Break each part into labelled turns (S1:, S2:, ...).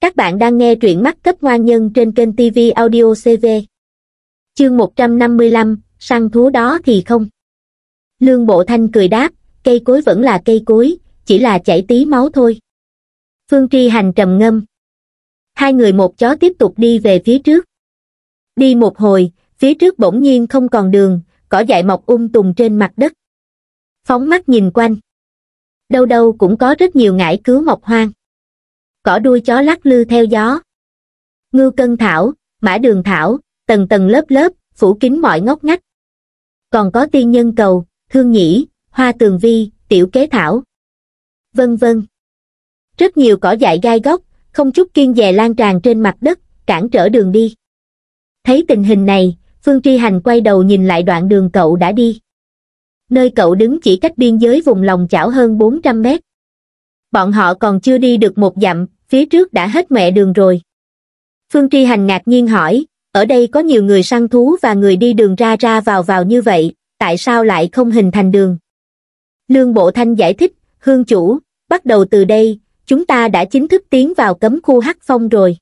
S1: Các bạn đang nghe truyện mắt cấp ngoan nhân trên kênh TV Audio CV. Chương 155, săn thú đó thì không. Lương Bộ Thanh cười đáp, cây cối vẫn là cây cối, chỉ là chảy tí máu thôi. Phương Tri Hành trầm ngâm. Hai người một chó tiếp tục đi về phía trước. Đi một hồi, phía trước bỗng nhiên không còn đường, cỏ dại mọc um tùm trên mặt đất. Phóng mắt nhìn quanh. Đâu đâu cũng có rất nhiều ngải cứu mọc hoang cỏ đuôi chó lắc lư theo gió. Ngưu cân thảo, mã đường thảo, tầng tầng lớp lớp, phủ kín mọi ngóc ngách. Còn có tiên nhân cầu, thương nhĩ, hoa tường vi, tiểu kế thảo, vân vân. Rất nhiều cỏ dại gai góc, không chút kiên dè lan tràn trên mặt đất, cản trở đường đi. Thấy tình hình này, Phương Tri Hành quay đầu nhìn lại đoạn đường cậu đã đi. Nơi cậu đứng chỉ cách biên giới vùng lòng chảo hơn 400 mét bọn họ còn chưa đi được một dặm, phía trước đã hết mẹ đường rồi. Phương Tri Hành ngạc nhiên hỏi, ở đây có nhiều người săn thú và người đi đường ra ra vào vào như vậy, tại sao lại không hình thành đường? Lương Bộ Thanh giải thích, hương chủ, bắt đầu từ đây, chúng ta đã chính thức tiến vào cấm khu Hắc Phong rồi.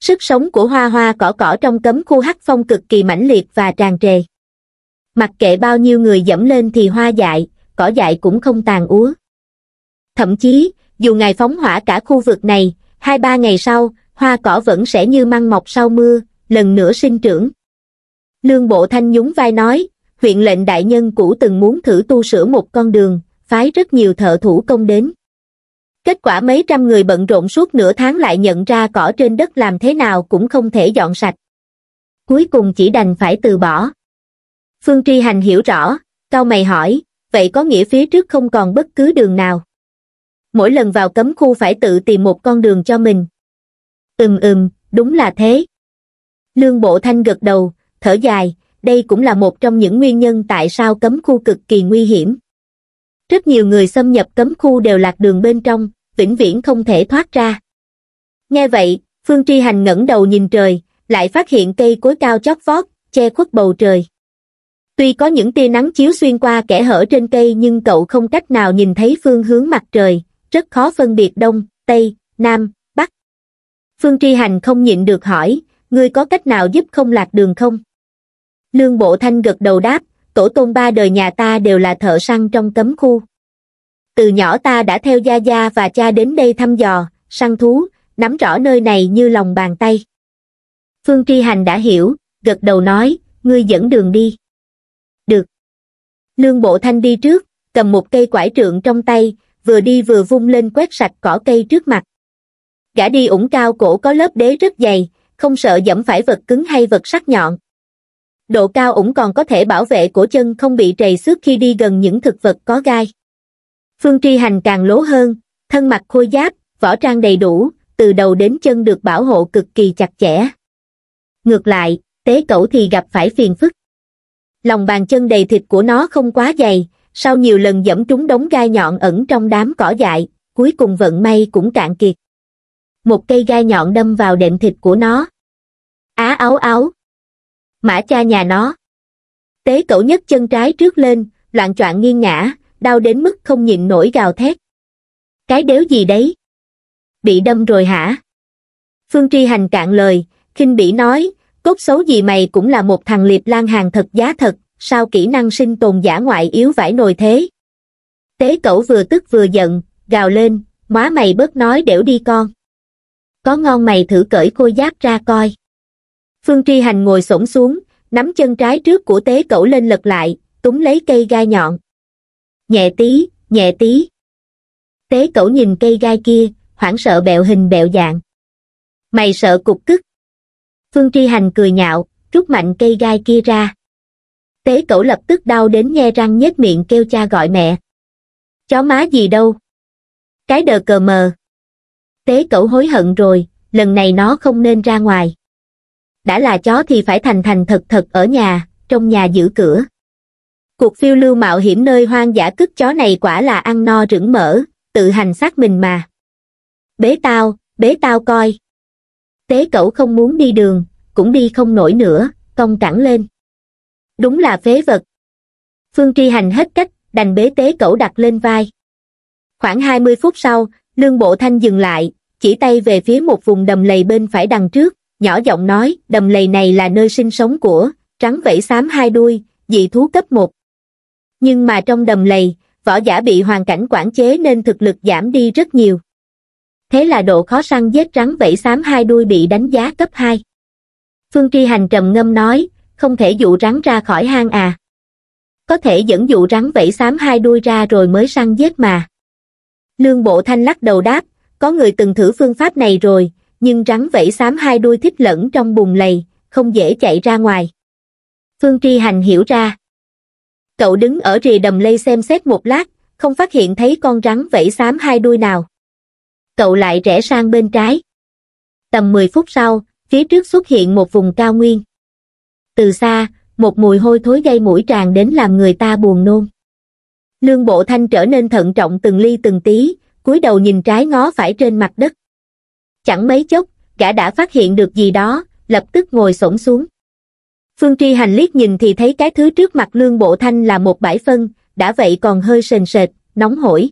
S1: Sức sống của hoa hoa cỏ cỏ trong cấm khu Hắc Phong cực kỳ mãnh liệt và tràn trề. Mặc kệ bao nhiêu người dẫm lên thì hoa dại, cỏ dại cũng không tàn úa. Thậm chí, dù ngài phóng hỏa cả khu vực này, hai ba ngày sau, hoa cỏ vẫn sẽ như măng mọc sau mưa, lần nữa sinh trưởng. Lương Bộ Thanh nhún vai nói, huyện lệnh đại nhân cũ từng muốn thử tu sửa một con đường, phái rất nhiều thợ thủ công đến. Kết quả mấy trăm người bận rộn suốt nửa tháng lại nhận ra cỏ trên đất làm thế nào cũng không thể dọn sạch. Cuối cùng chỉ đành phải từ bỏ. Phương Tri Hành hiểu rõ, cao mày hỏi, vậy có nghĩa phía trước không còn bất cứ đường nào mỗi lần vào cấm khu phải tự tìm một con đường cho mình. Ừm ừm, đúng là thế. Lương Bộ Thanh gật đầu, thở dài, đây cũng là một trong những nguyên nhân tại sao cấm khu cực kỳ nguy hiểm. Rất nhiều người xâm nhập cấm khu đều lạc đường bên trong, vĩnh viễn không thể thoát ra. Nghe vậy, Phương Tri Hành ngẩng đầu nhìn trời, lại phát hiện cây cối cao chót vót, che khuất bầu trời. Tuy có những tia nắng chiếu xuyên qua kẽ hở trên cây nhưng cậu không cách nào nhìn thấy phương hướng mặt trời, rất khó phân biệt đông, tây, nam, bắc. Phương Tri Hành không nhịn được hỏi, ngươi có cách nào giúp không lạc đường không? Lương Bộ Thanh gật đầu đáp, tổ tôn ba đời nhà ta đều là thợ săn trong cấm khu. Từ nhỏ ta đã theo Gia Gia và cha đến đây thăm dò, săn thú, nắm rõ nơi này như lòng bàn tay. Phương Tri Hành đã hiểu, gật đầu nói, ngươi dẫn đường đi. Được. Lương Bộ Thanh đi trước, cầm một cây quải trượng trong tay, vừa đi vừa vung lên quét sạch cỏ cây trước mặt. Gã đi ủng cao cổ có lớp đế rất dày, không sợ dẫm phải vật cứng hay vật sắc nhọn. Độ cao ủng còn có thể bảo vệ cổ chân không bị trầy xước khi đi gần những thực vật có gai. Phương Tri Hành càng lố hơn, thân mặt khôi giáp, võ trang đầy đủ, từ đầu đến chân được bảo hộ cực kỳ chặt chẽ. Ngược lại, tế cẩu thì gặp phải phiền phức. Lòng bàn chân đầy thịt của nó không quá dày, sau nhiều lần dẫm trúng đống gai nhọn ẩn trong đám cỏ dại cuối cùng vận may cũng cạn kiệt một cây gai nhọn đâm vào đệm thịt của nó á áo áo mã cha nhà nó tế cậu nhất chân trái trước lên loạn choạng nghiêng ngã đau đến mức không nhịn nổi gào thét cái đéo gì đấy bị đâm rồi hả phương tri hành cạn lời khinh bỉ nói cốt xấu gì mày cũng là một thằng liệp lan hàng thật giá thật sao kỹ năng sinh tồn giả ngoại yếu vải nồi thế. Tế cẩu vừa tức vừa giận, gào lên, "má mày bớt nói đểu đi con. Có ngon mày thử cởi khôi giáp ra coi. Phương Tri Hành ngồi sổng xuống, nắm chân trái trước của tế cẩu lên lật lại, túng lấy cây gai nhọn. Nhẹ tí, nhẹ tí. Tế cẩu nhìn cây gai kia, hoảng sợ bẹo hình bẹo dạng. Mày sợ cục cức. Phương Tri Hành cười nhạo, rút mạnh cây gai kia ra tế cẩu lập tức đau đến nhe răng nhếch miệng kêu cha gọi mẹ chó má gì đâu cái đờ cờ mờ tế cẩu hối hận rồi lần này nó không nên ra ngoài đã là chó thì phải thành thành thật thật ở nhà trong nhà giữ cửa cuộc phiêu lưu mạo hiểm nơi hoang dã cất chó này quả là ăn no rửng mỡ tự hành xác mình mà bế tao bế tao coi tế cẩu không muốn đi đường cũng đi không nổi nữa cong cẳng lên đúng là phế vật phương tri hành hết cách đành bế tế cẩu đặt lên vai khoảng hai mươi phút sau lương bộ thanh dừng lại chỉ tay về phía một vùng đầm lầy bên phải đằng trước nhỏ giọng nói đầm lầy này là nơi sinh sống của trắng vẫy xám hai đuôi dị thú cấp một nhưng mà trong đầm lầy võ giả bị hoàn cảnh quản chế nên thực lực giảm đi rất nhiều thế là độ khó săn giết rắn vẫy xám hai đuôi bị đánh giá cấp hai phương tri hành trầm ngâm nói không thể dụ rắn ra khỏi hang à. Có thể dẫn dụ rắn vẫy xám hai đuôi ra rồi mới săn giết mà. Lương Bộ Thanh lắc đầu đáp, có người từng thử phương pháp này rồi, nhưng rắn vẫy xám hai đuôi thích lẫn trong bùn lầy, không dễ chạy ra ngoài. Phương Tri Hành hiểu ra. Cậu đứng ở rìa đầm lây xem xét một lát, không phát hiện thấy con rắn vẫy xám hai đuôi nào. Cậu lại rẽ sang bên trái. Tầm 10 phút sau, phía trước xuất hiện một vùng cao nguyên từ xa, một mùi hôi thối gây mũi tràn đến làm người ta buồn nôn. Lương Bộ Thanh trở nên thận trọng từng ly từng tí, cúi đầu nhìn trái ngó phải trên mặt đất. Chẳng mấy chốc, gã đã phát hiện được gì đó, lập tức ngồi xổm xuống. Phương Tri Hành liếc nhìn thì thấy cái thứ trước mặt Lương Bộ Thanh là một bãi phân, đã vậy còn hơi sền sệt, nóng hổi.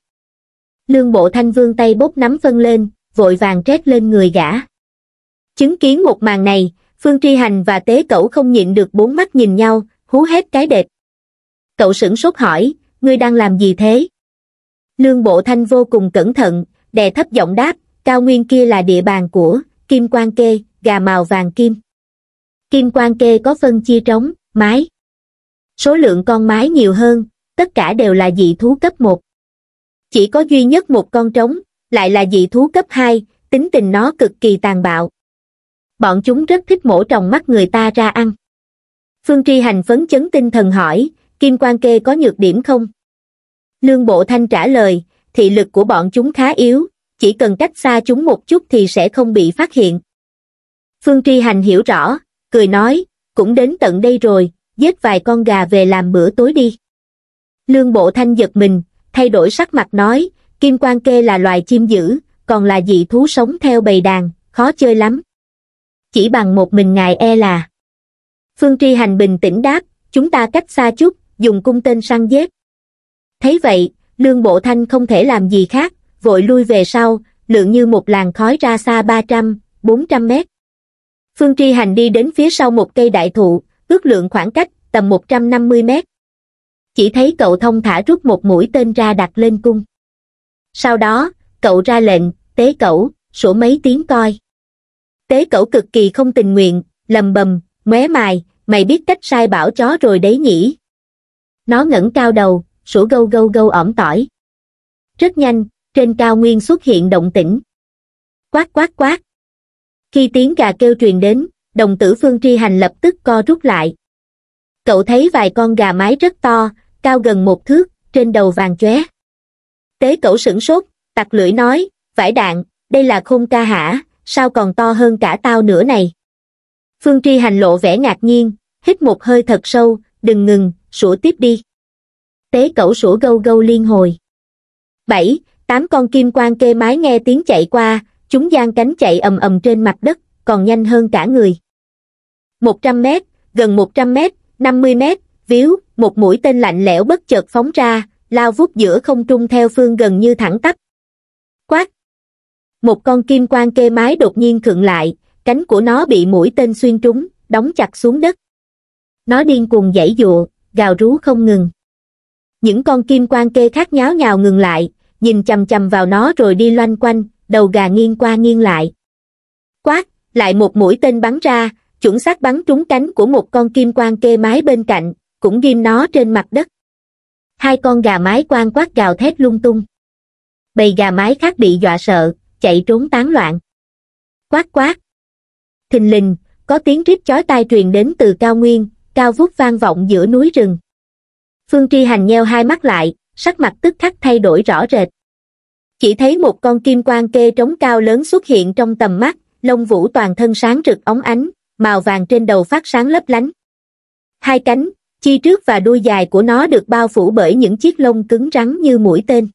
S1: Lương Bộ Thanh vương tay bốc nắm phân lên, vội vàng trét lên người gã. Chứng kiến một màn này, phương tri hành và tế cẩu không nhịn được bốn mắt nhìn nhau hú hết cái đệt cậu sửng sốt hỏi ngươi đang làm gì thế lương bộ thanh vô cùng cẩn thận đè thấp giọng đáp cao nguyên kia là địa bàn của kim quan kê gà màu vàng kim kim quan kê có phân chia trống mái số lượng con mái nhiều hơn tất cả đều là dị thú cấp một chỉ có duy nhất một con trống lại là dị thú cấp hai tính tình nó cực kỳ tàn bạo bọn chúng rất thích mổ tròng mắt người ta ra ăn. Phương Tri Hành phấn chấn tinh thần hỏi, Kim Quan Kê có nhược điểm không? Lương Bộ Thanh trả lời, thị lực của bọn chúng khá yếu, chỉ cần cách xa chúng một chút thì sẽ không bị phát hiện. Phương Tri Hành hiểu rõ, cười nói, cũng đến tận đây rồi, giết vài con gà về làm bữa tối đi. Lương Bộ Thanh giật mình, thay đổi sắc mặt nói, Kim Quan Kê là loài chim dữ, còn là dị thú sống theo bầy đàn, khó chơi lắm chỉ bằng một mình ngài e là phương tri hành bình tĩnh đáp chúng ta cách xa chút dùng cung tên săn giết thấy vậy lương bộ thanh không thể làm gì khác vội lui về sau lượng như một làn khói ra xa ba trăm bốn trăm mét phương tri hành đi đến phía sau một cây đại thụ ước lượng khoảng cách tầm một trăm năm mươi mét chỉ thấy cậu thông thả rút một mũi tên ra đặt lên cung sau đó cậu ra lệnh tế cậu sổ mấy tiếng coi tế cẩu cực kỳ không tình nguyện lầm bầm mé mài mày biết cách sai bảo chó rồi đấy nhỉ nó ngẩng cao đầu sủa gâu gâu gâu ỏm tỏi rất nhanh trên cao nguyên xuất hiện động tĩnh quát quát quát khi tiếng gà kêu truyền đến đồng tử phương tri hành lập tức co rút lại cậu thấy vài con gà mái rất to cao gần một thước trên đầu vàng chóe tế cậu sửng sốt tặc lưỡi nói vải đạn đây là khung ca hả sao còn to hơn cả tao nữa này. Phương Tri Hành lộ vẻ ngạc nhiên, hít một hơi thật sâu, đừng ngừng, sủa tiếp đi. Tế cẩu sủa gâu gâu liên hồi. bảy Tám con kim quan kê mái nghe tiếng chạy qua, chúng giang cánh chạy ầm ầm trên mặt đất, còn nhanh hơn cả người. 100 mét, gần 100 mét, 50 mét, víu, một mũi tên lạnh lẽo bất chợt phóng ra, lao vút giữa không trung theo phương gần như thẳng tắp. Quát, một con kim quan kê mái đột nhiên khựng lại cánh của nó bị mũi tên xuyên trúng đóng chặt xuống đất nó điên cuồng dãy dụa gào rú không ngừng những con kim quan kê khác nháo nhào ngừng lại nhìn chầm chầm vào nó rồi đi loanh quanh đầu gà nghiêng qua nghiêng lại quát lại một mũi tên bắn ra chuẩn xác bắn trúng cánh của một con kim quan kê mái bên cạnh cũng ghim nó trên mặt đất hai con gà mái quan quát gào thét lung tung bầy gà mái khác bị dọa sợ chạy trốn tán loạn quát quát thình lình có tiếng rít chói tai truyền đến từ cao nguyên cao vút vang vọng giữa núi rừng phương tri hành nheo hai mắt lại sắc mặt tức khắc thay đổi rõ rệt chỉ thấy một con kim quan kê trống cao lớn xuất hiện trong tầm mắt lông vũ toàn thân sáng rực óng ánh màu vàng trên đầu phát sáng lấp lánh hai cánh chi trước và đuôi dài của nó được bao phủ bởi những chiếc lông cứng rắn như mũi tên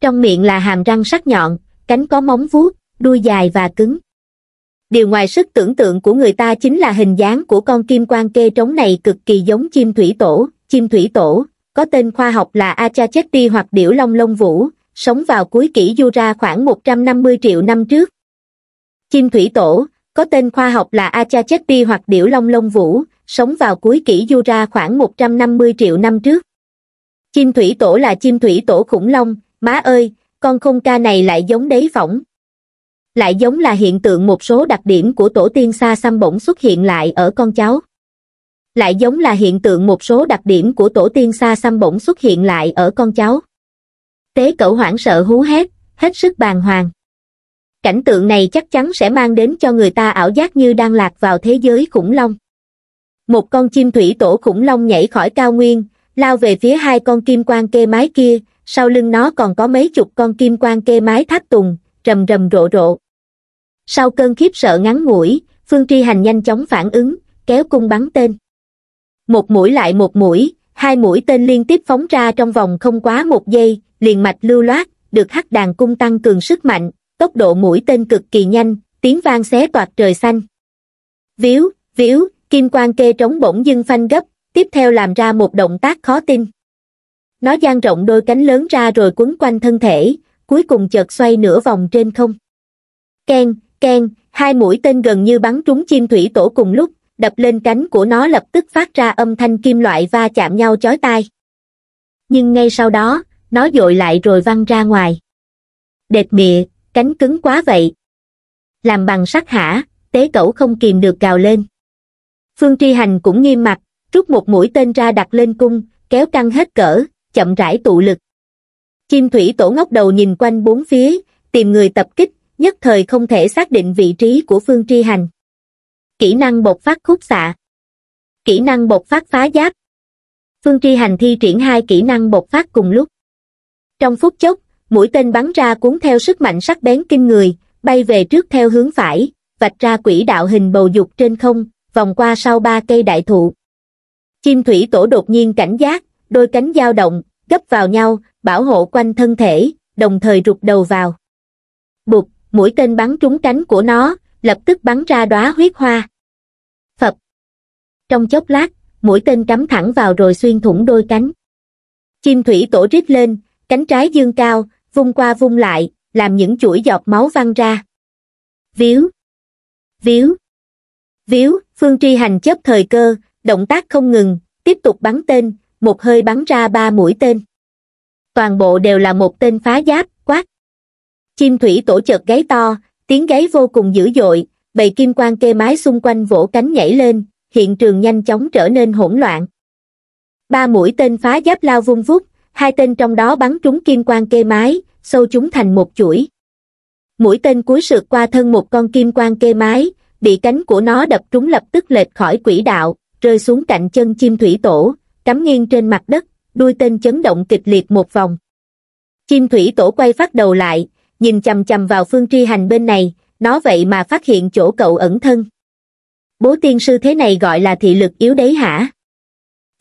S1: trong miệng là hàm răng sắc nhọn cánh có móng vuốt, đuôi dài và cứng. Điều ngoài sức tưởng tượng của người ta chính là hình dáng của con kim quan kê trống này cực kỳ giống chim thủy tổ. Chim thủy tổ, có tên khoa học là Achachetti hoặc điểu long lông vũ, sống vào cuối kỷ Jura khoảng 150 triệu năm trước. Chim thủy tổ, có tên khoa học là Achachetti hoặc điểu long lông vũ, sống vào cuối kỷ Jura khoảng 150 triệu năm trước. Chim thủy tổ là chim thủy tổ khủng long, má ơi, con không ca này lại giống đấy phỏng. Lại giống là hiện tượng một số đặc điểm của tổ tiên xa xăm bỗng xuất hiện lại ở con cháu. Lại giống là hiện tượng một số đặc điểm của tổ tiên xa xăm bỗng xuất hiện lại ở con cháu. Tế cẩu hoảng sợ hú hét, hết sức bàng hoàng. Cảnh tượng này chắc chắn sẽ mang đến cho người ta ảo giác như đang lạc vào thế giới khủng long. Một con chim thủy tổ khủng long nhảy khỏi cao nguyên, lao về phía hai con kim quan kê mái kia, sau lưng nó còn có mấy chục con kim quan kê mái tháp tùng rầm rầm rộ rộ sau cơn khiếp sợ ngắn ngủi phương tri hành nhanh chóng phản ứng kéo cung bắn tên một mũi lại một mũi hai mũi tên liên tiếp phóng ra trong vòng không quá một giây liền mạch lưu loát được hắc đàn cung tăng cường sức mạnh tốc độ mũi tên cực kỳ nhanh tiếng vang xé toạc trời xanh víu víu kim quan kê trống bỗng dưng phanh gấp tiếp theo làm ra một động tác khó tin nó dang rộng đôi cánh lớn ra rồi quấn quanh thân thể cuối cùng chợt xoay nửa vòng trên không ken ken, hai mũi tên gần như bắn trúng chim thủy tổ cùng lúc đập lên cánh của nó lập tức phát ra âm thanh kim loại va chạm nhau chói tai nhưng ngay sau đó nó dội lại rồi văng ra ngoài đệt mịa cánh cứng quá vậy làm bằng sắt hả tế cẩu không kìm được gào lên phương tri hành cũng nghiêm mặt rút một mũi tên ra đặt lên cung kéo căng hết cỡ chậm rãi tụ lực. Chim thủy tổ ngóc đầu nhìn quanh bốn phía, tìm người tập kích, nhất thời không thể xác định vị trí của phương tri hành. Kỹ năng bộc phát khúc xạ Kỹ năng bộc phát phá giáp Phương tri hành thi triển hai kỹ năng bộc phát cùng lúc. Trong phút chốc, mũi tên bắn ra cuốn theo sức mạnh sắc bén kinh người, bay về trước theo hướng phải, vạch ra quỹ đạo hình bầu dục trên không, vòng qua sau ba cây đại thụ. Chim thủy tổ đột nhiên cảnh giác, đôi cánh dao động, gấp vào nhau, bảo hộ quanh thân thể, đồng thời rụt đầu vào. Bụt, mũi tên bắn trúng cánh của nó, lập tức bắn ra đóa huyết hoa. Phập. Trong chốc lát, mũi tên cắm thẳng vào rồi xuyên thủng đôi cánh. Chim thủy tổ rít lên, cánh trái dương cao, vung qua vung lại, làm những chuỗi giọt máu văng ra. Víu. Víu. Víu, Phương Tri Hành chấp thời cơ, động tác không ngừng, tiếp tục bắn tên, một hơi bắn ra ba mũi tên toàn bộ đều là một tên phá giáp quát chim thủy tổ chợt gáy to tiếng gáy vô cùng dữ dội bầy kim quan kê mái xung quanh vỗ cánh nhảy lên hiện trường nhanh chóng trở nên hỗn loạn ba mũi tên phá giáp lao vung vút hai tên trong đó bắn trúng kim quan kê mái sâu chúng thành một chuỗi mũi tên cuối sượt qua thân một con kim quan kê mái bị cánh của nó đập trúng lập tức lệch khỏi quỹ đạo rơi xuống cạnh chân chim thủy tổ cắm nghiêng trên mặt đất, đuôi tên chấn động kịch liệt một vòng. Chim thủy tổ quay phát đầu lại, nhìn chầm chầm vào phương tri hành bên này, nó vậy mà phát hiện chỗ cậu ẩn thân. Bố tiên sư thế này gọi là thị lực yếu đấy hả?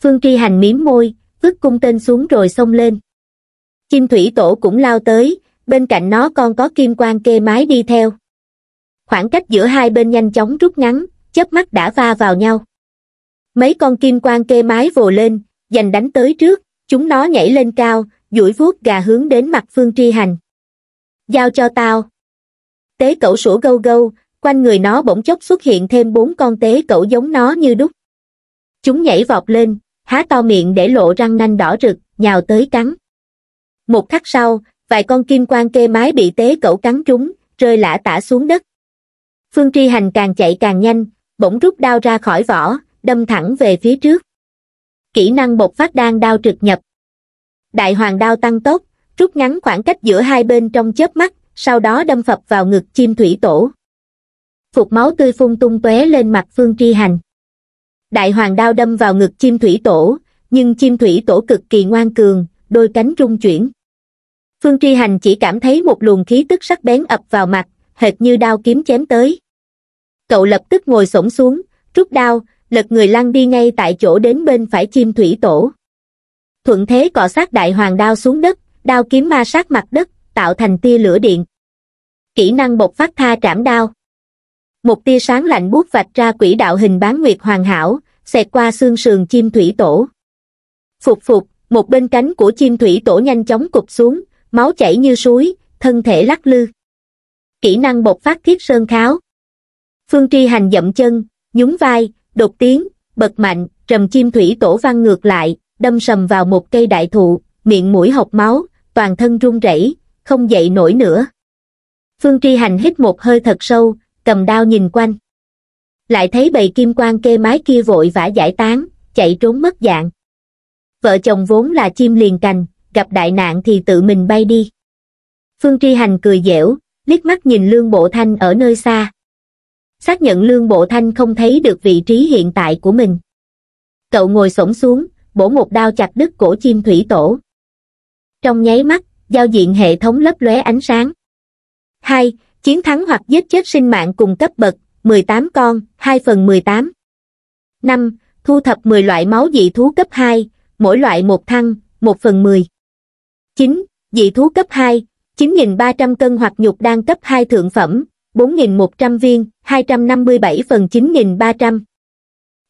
S1: Phương tri hành miếm môi, vứt cung tên xuống rồi xông lên. Chim thủy tổ cũng lao tới, bên cạnh nó còn có kim quan kê mái đi theo. Khoảng cách giữa hai bên nhanh chóng rút ngắn, chớp mắt đã va vào nhau mấy con kim quang kê mái vồ lên giành đánh tới trước chúng nó nhảy lên cao duỗi vuốt gà hướng đến mặt phương tri hành giao cho tao tế cẩu sủa gâu gâu quanh người nó bỗng chốc xuất hiện thêm bốn con tế cẩu giống nó như đúc chúng nhảy vọt lên há to miệng để lộ răng nanh đỏ rực nhào tới cắn một khắc sau vài con kim quang kê mái bị tế cẩu cắn trúng rơi lả tả xuống đất phương tri hành càng chạy càng nhanh bỗng rút đao ra khỏi vỏ đâm thẳng về phía trước. Kỹ năng bộc phát đan đao trực nhập. Đại hoàng đao tăng tốc, rút ngắn khoảng cách giữa hai bên trong chớp mắt, sau đó đâm phập vào ngực chim thủy tổ. Phục máu tươi phun tung tóe lên mặt phương tri hành. Đại hoàng đao đâm vào ngực chim thủy tổ, nhưng chim thủy tổ cực kỳ ngoan cường, đôi cánh rung chuyển. Phương Tri Hành chỉ cảm thấy một luồng khí tức sắc bén ập vào mặt, hệt như đao kiếm chém tới. Cậu lập tức ngồi xổm xuống, rút đao, lật người lăn đi ngay tại chỗ đến bên phải chim thủy tổ. Thuận thế cọ sát đại hoàng đao xuống đất, đao kiếm ma sát mặt đất, tạo thành tia lửa điện. Kỹ năng bộc phát tha trảm đao. Một tia sáng lạnh bút vạch ra quỹ đạo hình bán nguyệt hoàn hảo, xẹt qua xương sườn chim thủy tổ. Phục phục, một bên cánh của chim thủy tổ nhanh chóng cụp xuống, máu chảy như suối, thân thể lắc lư. Kỹ năng bộc phát thiết sơn kháo. Phương Tri Hành dậm chân, nhún vai, đột tiếng, bật mạnh, trầm chim thủy tổ văn ngược lại, đâm sầm vào một cây đại thụ, miệng mũi hộc máu, toàn thân run rẩy, không dậy nổi nữa. Phương Tri Hành hít một hơi thật sâu, cầm đao nhìn quanh. Lại thấy bầy kim quang kê mái kia vội vã giải tán, chạy trốn mất dạng. Vợ chồng vốn là chim liền cành, gặp đại nạn thì tự mình bay đi. Phương Tri Hành cười dẻo, liếc mắt nhìn Lương Bộ Thanh ở nơi xa xác nhận lương bộ thanh không thấy được vị trí hiện tại của mình. Cậu ngồi xổm xuống, bổ một đao chặt đứt cổ chim thủy tổ. Trong nháy mắt, giao diện hệ thống lấp lóe ánh sáng. 2. Chiến thắng hoặc giết chết sinh mạng cùng cấp bậc, 18 con, 2 phần 18. 5. Thu thập 10 loại máu dị thú cấp 2, mỗi loại một thăng, 1 phần 10. 9. Dị thú cấp 2, 9.300 cân hoặc nhục đan cấp 2 thượng phẩm, 4.100 viên, 257 phần 9.300.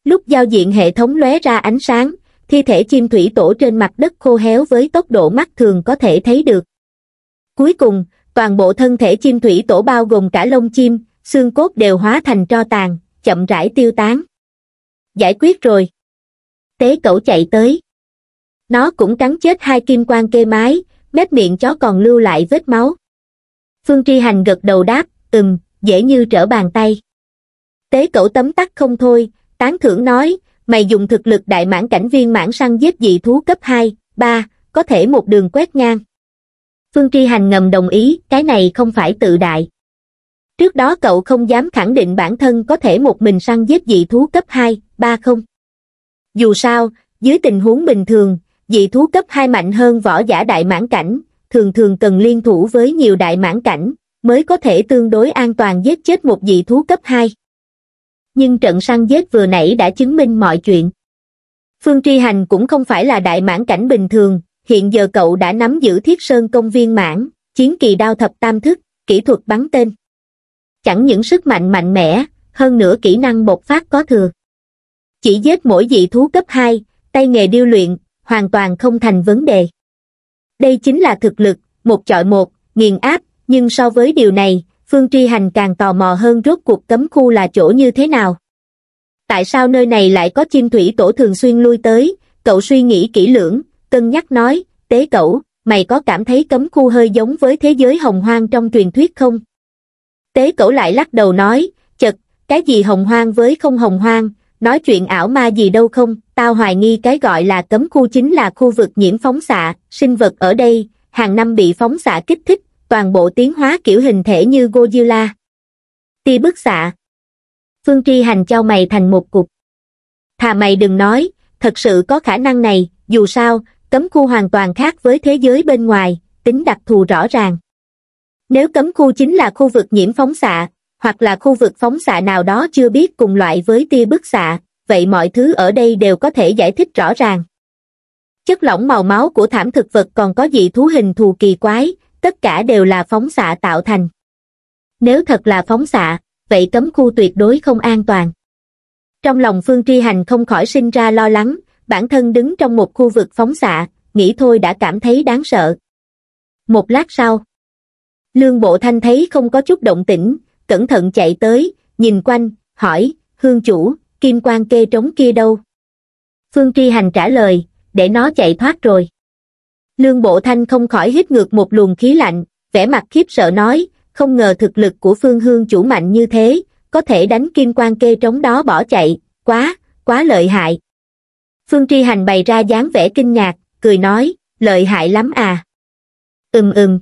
S1: Lúc giao diện hệ thống lóe ra ánh sáng, thi thể chim thủy tổ trên mặt đất khô héo với tốc độ mắt thường có thể thấy được. Cuối cùng, toàn bộ thân thể chim thủy tổ bao gồm cả lông chim, xương cốt đều hóa thành tro tàn, chậm rãi tiêu tán. Giải quyết rồi. Tế cẩu chạy tới. Nó cũng cắn chết hai kim quan kê mái, mép miệng chó còn lưu lại vết máu. Phương Tri Hành gật đầu đáp, ừm, dễ như trở bàn tay. Tế cẩu tấm tắc không thôi, tán thưởng nói, mày dùng thực lực đại mãn cảnh viên mãn săn giết dị thú cấp 2, 3, có thể một đường quét ngang. Phương Tri Hành ngầm đồng ý, cái này không phải tự đại. Trước đó cậu không dám khẳng định bản thân có thể một mình săn giết dị thú cấp 2, 3 không. Dù sao, dưới tình huống bình thường, dị thú cấp 2 mạnh hơn võ giả đại mãn cảnh, thường thường cần liên thủ với nhiều đại mãn cảnh, mới có thể tương đối an toàn giết chết một dị thú cấp hai nhưng trận săn giết vừa nãy đã chứng minh mọi chuyện phương tri hành cũng không phải là đại mãn cảnh bình thường hiện giờ cậu đã nắm giữ thiết sơn công viên mãn chiến kỳ đao thập tam thức kỹ thuật bắn tên chẳng những sức mạnh mạnh mẽ hơn nữa kỹ năng bộc phát có thừa chỉ giết mỗi dị thú cấp hai tay nghề điêu luyện hoàn toàn không thành vấn đề đây chính là thực lực một chọi một nghiền áp nhưng so với điều này phương tri hành càng tò mò hơn rốt cuộc cấm khu là chỗ như thế nào tại sao nơi này lại có chim thủy tổ thường xuyên lui tới cậu suy nghĩ kỹ lưỡng cân nhắc nói tế cậu mày có cảm thấy cấm khu hơi giống với thế giới hồng hoang trong truyền thuyết không tế cậu lại lắc đầu nói chật cái gì hồng hoang với không hồng hoang nói chuyện ảo ma gì đâu không tao hoài nghi cái gọi là cấm khu chính là khu vực nhiễm phóng xạ sinh vật ở đây hàng năm bị phóng xạ kích thích toàn bộ tiến hóa kiểu hình thể như Godzilla. Ti bức xạ. Phương Tri Hành trao mày thành một cục. Thà mày đừng nói, thật sự có khả năng này, dù sao, cấm khu hoàn toàn khác với thế giới bên ngoài, tính đặc thù rõ ràng. Nếu cấm khu chính là khu vực nhiễm phóng xạ, hoặc là khu vực phóng xạ nào đó chưa biết cùng loại với tia bức xạ, vậy mọi thứ ở đây đều có thể giải thích rõ ràng. Chất lỏng màu máu của thảm thực vật còn có dị thú hình thù kỳ quái, tất cả đều là phóng xạ tạo thành. Nếu thật là phóng xạ, vậy cấm khu tuyệt đối không an toàn. Trong lòng Phương Tri Hành không khỏi sinh ra lo lắng, bản thân đứng trong một khu vực phóng xạ, nghĩ thôi đã cảm thấy đáng sợ. Một lát sau, Lương Bộ Thanh thấy không có chút động tĩnh, cẩn thận chạy tới, nhìn quanh, hỏi, hương chủ, kim quan kê trống kia đâu? Phương Tri Hành trả lời, để nó chạy thoát rồi. Lương Bộ Thanh không khỏi hít ngược một luồng khí lạnh, vẻ mặt khiếp sợ nói, không ngờ thực lực của phương hương chủ mạnh như thế, có thể đánh kim quan kê trống đó bỏ chạy, quá, quá lợi hại. Phương Tri Hành bày ra dáng vẻ kinh ngạc, cười nói, lợi hại lắm à. Ừm ừm.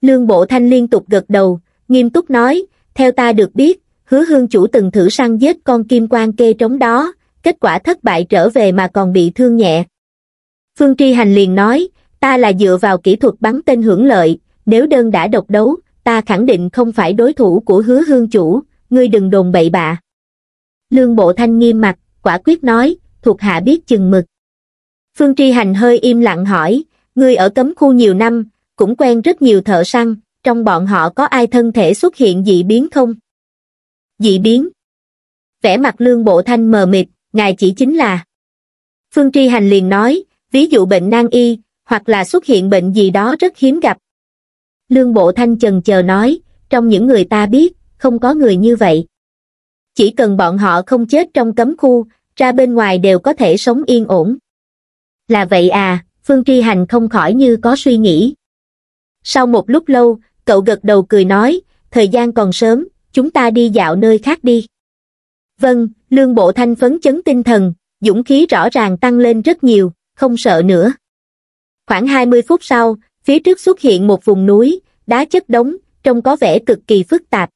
S1: Lương Bộ Thanh liên tục gật đầu, nghiêm túc nói, theo ta được biết, hứa hương chủ từng thử săn giết con kim quan kê trống đó, kết quả thất bại trở về mà còn bị thương nhẹ, phương tri hành liền nói ta là dựa vào kỹ thuật bắn tên hưởng lợi nếu đơn đã độc đấu ta khẳng định không phải đối thủ của hứa hương chủ ngươi đừng đồn bậy bạ lương bộ thanh nghiêm mặt quả quyết nói thuộc hạ biết chừng mực phương tri hành hơi im lặng hỏi ngươi ở cấm khu nhiều năm cũng quen rất nhiều thợ săn trong bọn họ có ai thân thể xuất hiện dị biến không dị biến vẻ mặt lương bộ thanh mờ mịt ngài chỉ chính là phương tri hành liền nói ví dụ bệnh nan y, hoặc là xuất hiện bệnh gì đó rất hiếm gặp. Lương Bộ Thanh chần chờ nói, trong những người ta biết, không có người như vậy. Chỉ cần bọn họ không chết trong cấm khu, ra bên ngoài đều có thể sống yên ổn. Là vậy à, Phương Tri Hành không khỏi như có suy nghĩ. Sau một lúc lâu, cậu gật đầu cười nói, thời gian còn sớm, chúng ta đi dạo nơi khác đi. Vâng, Lương Bộ Thanh phấn chấn tinh thần, dũng khí rõ ràng tăng lên rất nhiều không sợ nữa. Khoảng 20 phút sau, phía trước xuất hiện một vùng núi, đá chất đống, trông có vẻ cực kỳ phức tạp.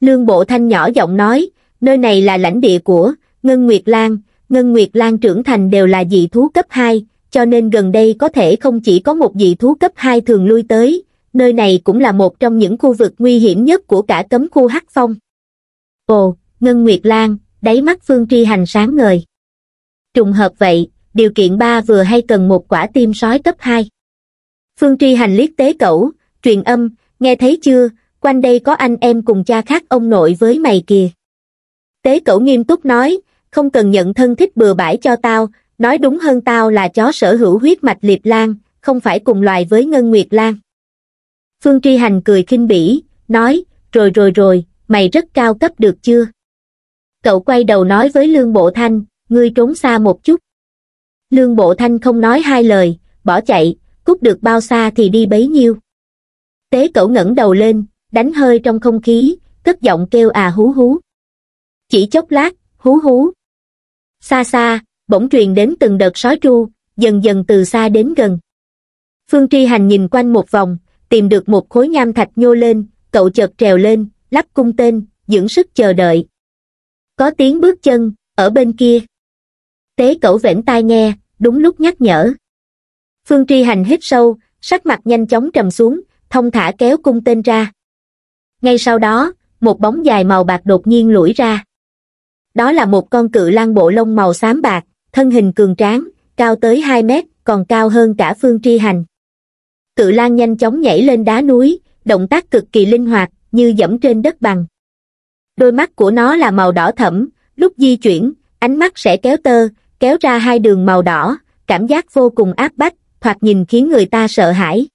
S1: Lương Bộ Thanh nhỏ giọng nói, nơi này là lãnh địa của Ngân Nguyệt Lan, Ngân Nguyệt Lan trưởng thành đều là dị thú cấp 2, cho nên gần đây có thể không chỉ có một dị thú cấp 2 thường lui tới, nơi này cũng là một trong những khu vực nguy hiểm nhất của cả cấm khu Hắc Phong. Ồ, Ngân Nguyệt Lan, đáy mắt Phương Tri Hành sáng ngời. Trùng hợp vậy, điều kiện ba vừa hay cần một quả tim sói cấp 2. Phương tri Hành liếc tế cẩu, truyền âm, nghe thấy chưa, quanh đây có anh em cùng cha khác ông nội với mày kìa. Tế cẩu nghiêm túc nói, không cần nhận thân thích bừa bãi cho tao, nói đúng hơn tao là chó sở hữu huyết mạch liệp lan, không phải cùng loài với Ngân Nguyệt Lan. Phương Tri Hành cười khinh bỉ, nói, rồi rồi rồi, mày rất cao cấp được chưa? Cậu quay đầu nói với Lương Bộ Thanh, ngươi trốn xa một chút lương bộ thanh không nói hai lời bỏ chạy cút được bao xa thì đi bấy nhiêu tế cẩu ngẩng đầu lên đánh hơi trong không khí cất giọng kêu à hú hú chỉ chốc lát hú hú xa xa bỗng truyền đến từng đợt sói tru dần dần từ xa đến gần phương tri hành nhìn quanh một vòng tìm được một khối nham thạch nhô lên cậu chợt trèo lên lắp cung tên dưỡng sức chờ đợi có tiếng bước chân ở bên kia tế cẩu vểnh tai nghe đúng lúc nhắc nhở. Phương Tri Hành hít sâu, sắc mặt nhanh chóng trầm xuống, thông thả kéo cung tên ra. Ngay sau đó, một bóng dài màu bạc đột nhiên lủi ra. Đó là một con cự lang bộ lông màu xám bạc, thân hình cường tráng, cao tới 2 mét, còn cao hơn cả Phương Tri Hành. Cự lang nhanh chóng nhảy lên đá núi, động tác cực kỳ linh hoạt, như dẫm trên đất bằng. Đôi mắt của nó là màu đỏ thẫm, lúc di chuyển, ánh mắt sẽ kéo tơ, kéo ra hai đường màu đỏ, cảm giác vô cùng áp bách, thoạt nhìn khiến người ta sợ hãi.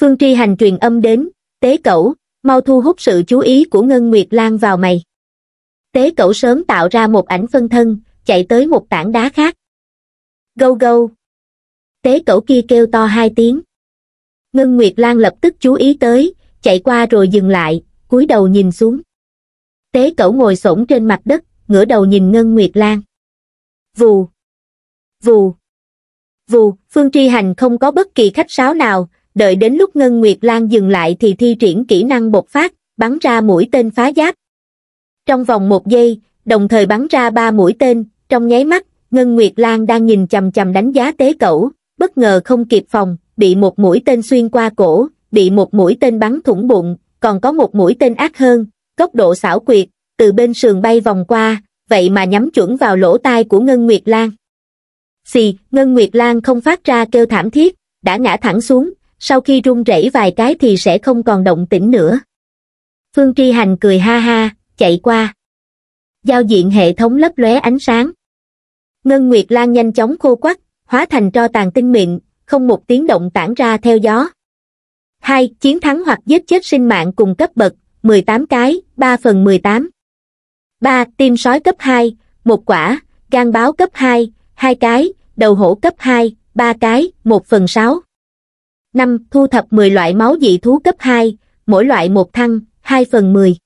S1: Phương Tri Hành truyền âm đến, tế cẩu, mau thu hút sự chú ý của Ngân Nguyệt Lan vào mày. Tế cẩu sớm tạo ra một ảnh phân thân, chạy tới một tảng đá khác. Gâu gâu! Tế cẩu kia kêu to hai tiếng. Ngân Nguyệt Lan lập tức chú ý tới, chạy qua rồi dừng lại, cúi đầu nhìn xuống. Tế cẩu ngồi xổm trên mặt đất, ngửa đầu nhìn Ngân Nguyệt Lan vù, vù, vù, Phương Tri Hành không có bất kỳ khách sáo nào, đợi đến lúc Ngân Nguyệt Lan dừng lại thì thi triển kỹ năng bộc phát, bắn ra mũi tên phá giáp. Trong vòng một giây, đồng thời bắn ra ba mũi tên, trong nháy mắt, Ngân Nguyệt Lan đang nhìn chầm chầm đánh giá tế cẩu, bất ngờ không kịp phòng, bị một mũi tên xuyên qua cổ, bị một mũi tên bắn thủng bụng, còn có một mũi tên ác hơn, tốc độ xảo quyệt, từ bên sườn bay vòng qua, vậy mà nhắm chuẩn vào lỗ tai của Ngân Nguyệt Lan. Xì, Ngân Nguyệt Lan không phát ra kêu thảm thiết, đã ngã thẳng xuống, sau khi rung rẩy vài cái thì sẽ không còn động tĩnh nữa. Phương Tri Hành cười ha ha, chạy qua. Giao diện hệ thống lấp lóe ánh sáng. Ngân Nguyệt Lan nhanh chóng khô quắt, hóa thành tro tàn tinh mịn, không một tiếng động tản ra theo gió. hai Chiến thắng hoặc giết chết sinh mạng cùng cấp bậc, 18 cái, 3 phần 18 ba tim sói cấp hai một quả gan báo cấp hai hai cái đầu hổ cấp hai ba cái một phần sáu năm thu thập mười loại máu dị thú cấp hai mỗi loại một thăng hai phần mười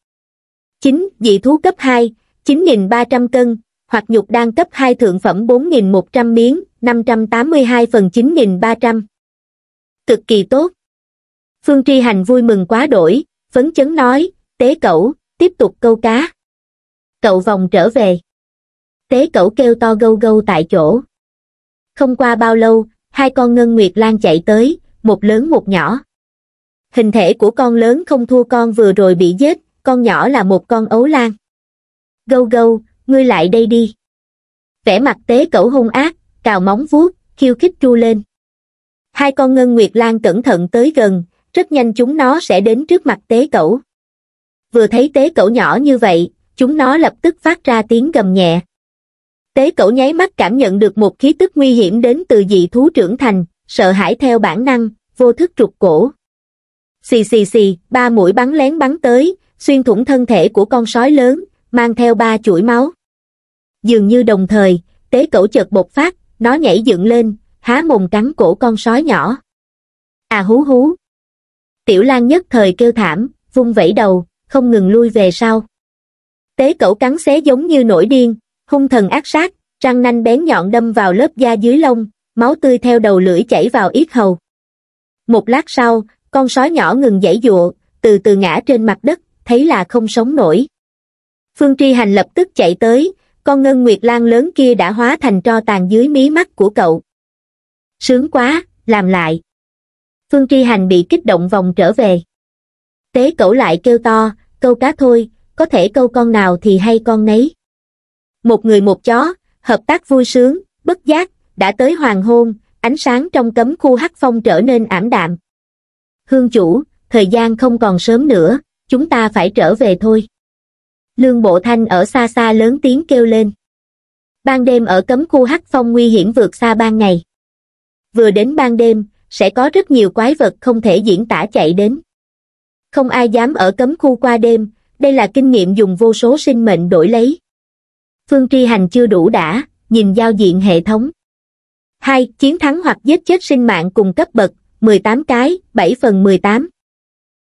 S1: chín dị thú cấp hai chín nghìn ba trăm cân hoặc nhục đan cấp hai thượng phẩm bốn nghìn một trăm miếng năm trăm tám mươi hai phần chín nghìn ba trăm cực kỳ tốt phương tri hành vui mừng quá đổi phấn chấn nói tế cẩu tiếp tục câu cá cậu vòng trở về. Tế cẩu kêu to gâu gâu tại chỗ. Không qua bao lâu, hai con ngân nguyệt lan chạy tới, một lớn một nhỏ. Hình thể của con lớn không thua con vừa rồi bị giết, con nhỏ là một con ấu lan. Gâu gâu, ngươi lại đây đi. Vẻ mặt tế cẩu hung ác, cào móng vuốt, khiêu khích tru lên. Hai con ngân nguyệt lan cẩn thận tới gần, rất nhanh chúng nó sẽ đến trước mặt tế cẩu. Vừa thấy tế cẩu nhỏ như vậy, chúng nó lập tức phát ra tiếng gầm nhẹ. Tế cẩu nháy mắt cảm nhận được một khí tức nguy hiểm đến từ dị thú trưởng thành, sợ hãi theo bản năng, vô thức trục cổ. Xì xì xì, ba mũi bắn lén bắn tới, xuyên thủng thân thể của con sói lớn, mang theo ba chuỗi máu. Dường như đồng thời, tế cẩu chợt bột phát, nó nhảy dựng lên, há mồm cắn cổ con sói nhỏ. À hú hú. Tiểu Lan nhất thời kêu thảm, vung vẩy đầu, không ngừng lui về sau tế cẩu cắn xé giống như nổi điên hung thần ác sát răng nanh bén nhọn đâm vào lớp da dưới lông máu tươi theo đầu lưỡi chảy vào yết hầu một lát sau con sói nhỏ ngừng dãy dụa từ từ ngã trên mặt đất thấy là không sống nổi phương tri hành lập tức chạy tới con ngân nguyệt lan lớn kia đã hóa thành tro tàn dưới mí mắt của cậu sướng quá làm lại phương tri hành bị kích động vòng trở về tế cẩu lại kêu to câu cá thôi có thể câu con nào thì hay con nấy. Một người một chó, hợp tác vui sướng, bất giác, đã tới hoàng hôn, ánh sáng trong cấm khu hắc phong trở nên ảm đạm. Hương chủ, thời gian không còn sớm nữa, chúng ta phải trở về thôi. Lương Bộ Thanh ở xa xa lớn tiếng kêu lên. Ban đêm ở cấm khu hắc phong nguy hiểm vượt xa ban ngày. Vừa đến ban đêm, sẽ có rất nhiều quái vật không thể diễn tả chạy đến. Không ai dám ở cấm khu qua đêm, đây là kinh nghiệm dùng vô số sinh mệnh đổi lấy. Phương Tri Hành chưa đủ đã, nhìn giao diện hệ thống. 2. Chiến thắng hoặc giết chết sinh mạng cùng cấp bậc, 18 cái, 7 phần 18.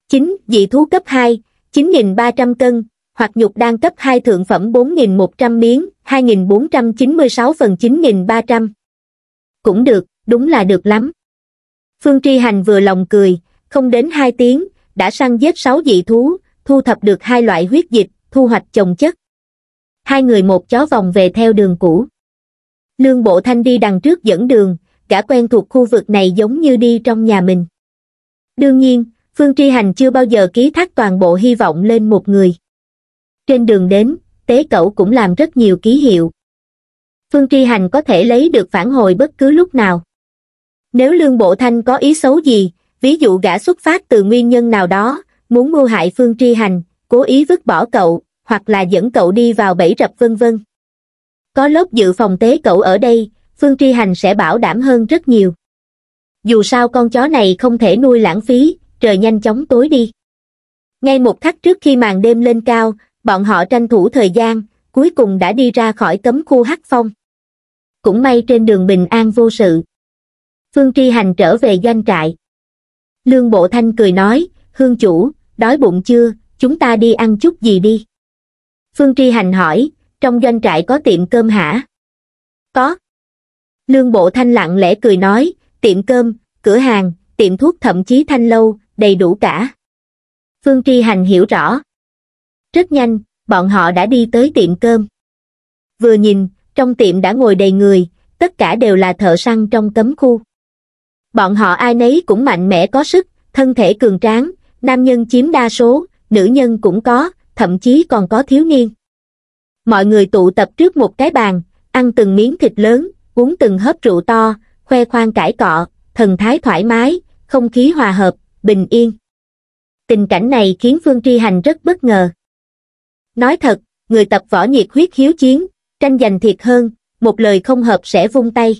S1: 9. Dị thú cấp 2, 9.300 cân, hoặc nhục đan cấp 2 thượng phẩm 4.100 miếng, 2.496 phần 9.300. Cũng được, đúng là được lắm. Phương Tri Hành vừa lòng cười, không đến 2 tiếng, đã săn giết 6 dị thú, thu thập được hai loại huyết dịch, thu hoạch chồng chất. Hai người một chó vòng về theo đường cũ. Lương Bộ Thanh đi đằng trước dẫn đường, cả quen thuộc khu vực này giống như đi trong nhà mình. Đương nhiên, Phương Tri Hành chưa bao giờ ký thác toàn bộ hy vọng lên một người. Trên đường đến, Tế Cẩu cũng làm rất nhiều ký hiệu. Phương Tri Hành có thể lấy được phản hồi bất cứ lúc nào. Nếu Lương Bộ Thanh có ý xấu gì, ví dụ gã xuất phát từ nguyên nhân nào đó, muốn mưu hại phương tri hành cố ý vứt bỏ cậu hoặc là dẫn cậu đi vào bẫy rập vân vân có lớp dự phòng tế cậu ở đây phương tri hành sẽ bảo đảm hơn rất nhiều dù sao con chó này không thể nuôi lãng phí trời nhanh chóng tối đi ngay một khắc trước khi màn đêm lên cao bọn họ tranh thủ thời gian cuối cùng đã đi ra khỏi cấm khu hắc phong cũng may trên đường bình an vô sự phương tri hành trở về doanh trại lương bộ thanh cười nói hương chủ đói bụng chưa chúng ta đi ăn chút gì đi phương tri hành hỏi trong doanh trại có tiệm cơm hả có lương bộ thanh lặng lẽ cười nói tiệm cơm cửa hàng tiệm thuốc thậm chí thanh lâu đầy đủ cả phương tri hành hiểu rõ rất nhanh bọn họ đã đi tới tiệm cơm vừa nhìn trong tiệm đã ngồi đầy người tất cả đều là thợ săn trong cấm khu bọn họ ai nấy cũng mạnh mẽ có sức thân thể cường tráng Nam nhân chiếm đa số, nữ nhân cũng có, thậm chí còn có thiếu niên. Mọi người tụ tập trước một cái bàn, ăn từng miếng thịt lớn, uống từng hớp rượu to, khoe khoang cãi cọ, thần thái thoải mái, không khí hòa hợp, bình yên. Tình cảnh này khiến Phương Tri Hành rất bất ngờ. Nói thật, người tập võ nhiệt huyết hiếu chiến, tranh giành thiệt hơn, một lời không hợp sẽ vung tay.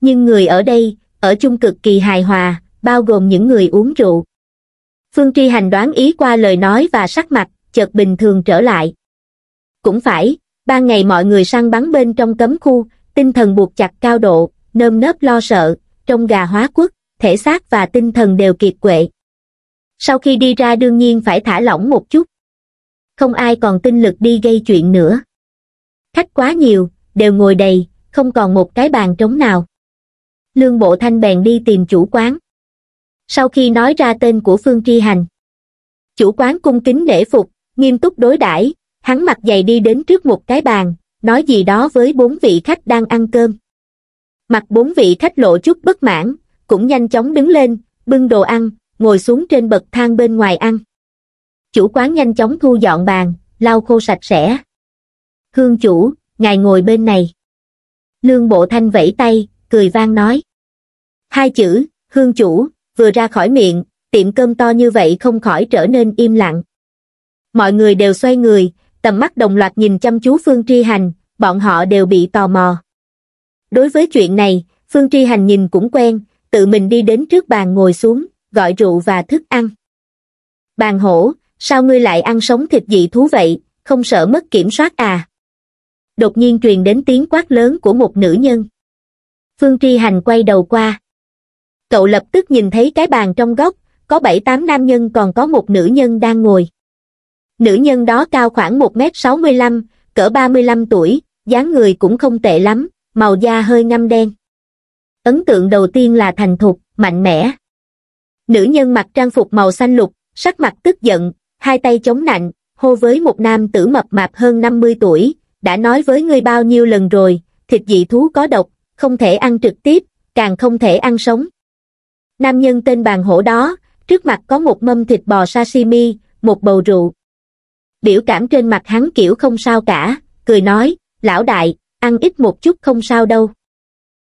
S1: Nhưng người ở đây, ở chung cực kỳ hài hòa, bao gồm những người uống rượu phương tri hành đoán ý qua lời nói và sắc mặt chợt bình thường trở lại cũng phải ban ngày mọi người săn bắn bên trong cấm khu tinh thần buộc chặt cao độ nơm nớp lo sợ trong gà hóa quất thể xác và tinh thần đều kiệt quệ sau khi đi ra đương nhiên phải thả lỏng một chút không ai còn tinh lực đi gây chuyện nữa khách quá nhiều đều ngồi đầy không còn một cái bàn trống nào lương bộ thanh bèn đi tìm chủ quán sau khi nói ra tên của phương tri hành chủ quán cung kính lễ phục nghiêm túc đối đãi hắn mặt dày đi đến trước một cái bàn nói gì đó với bốn vị khách đang ăn cơm mặt bốn vị khách lộ chút bất mãn cũng nhanh chóng đứng lên bưng đồ ăn ngồi xuống trên bậc thang bên ngoài ăn chủ quán nhanh chóng thu dọn bàn lau khô sạch sẽ hương chủ ngài ngồi bên này lương bộ thanh vẫy tay cười vang nói hai chữ hương chủ vừa ra khỏi miệng, tiệm cơm to như vậy không khỏi trở nên im lặng. Mọi người đều xoay người, tầm mắt đồng loạt nhìn chăm chú Phương Tri Hành, bọn họ đều bị tò mò. Đối với chuyện này, Phương Tri Hành nhìn cũng quen, tự mình đi đến trước bàn ngồi xuống, gọi rượu và thức ăn. Bàn hổ, sao ngươi lại ăn sống thịt dị thú vậy, không sợ mất kiểm soát à? Đột nhiên truyền đến tiếng quát lớn của một nữ nhân. Phương Tri Hành quay đầu qua cậu lập tức nhìn thấy cái bàn trong góc có bảy tám nam nhân còn có một nữ nhân đang ngồi nữ nhân đó cao khoảng một m sáu mươi lăm cỡ ba mươi lăm tuổi dáng người cũng không tệ lắm màu da hơi ngăm đen ấn tượng đầu tiên là thành thục mạnh mẽ nữ nhân mặc trang phục màu xanh lục sắc mặt tức giận hai tay chống nạnh hô với một nam tử mập mạp hơn năm mươi tuổi đã nói với ngươi bao nhiêu lần rồi thịt dị thú có độc không thể ăn trực tiếp càng không thể ăn sống Nam nhân tên bàn hổ đó, trước mặt có một mâm thịt bò sashimi, một bầu rượu. Biểu cảm trên mặt hắn kiểu không sao cả, cười nói, lão đại, ăn ít một chút không sao đâu.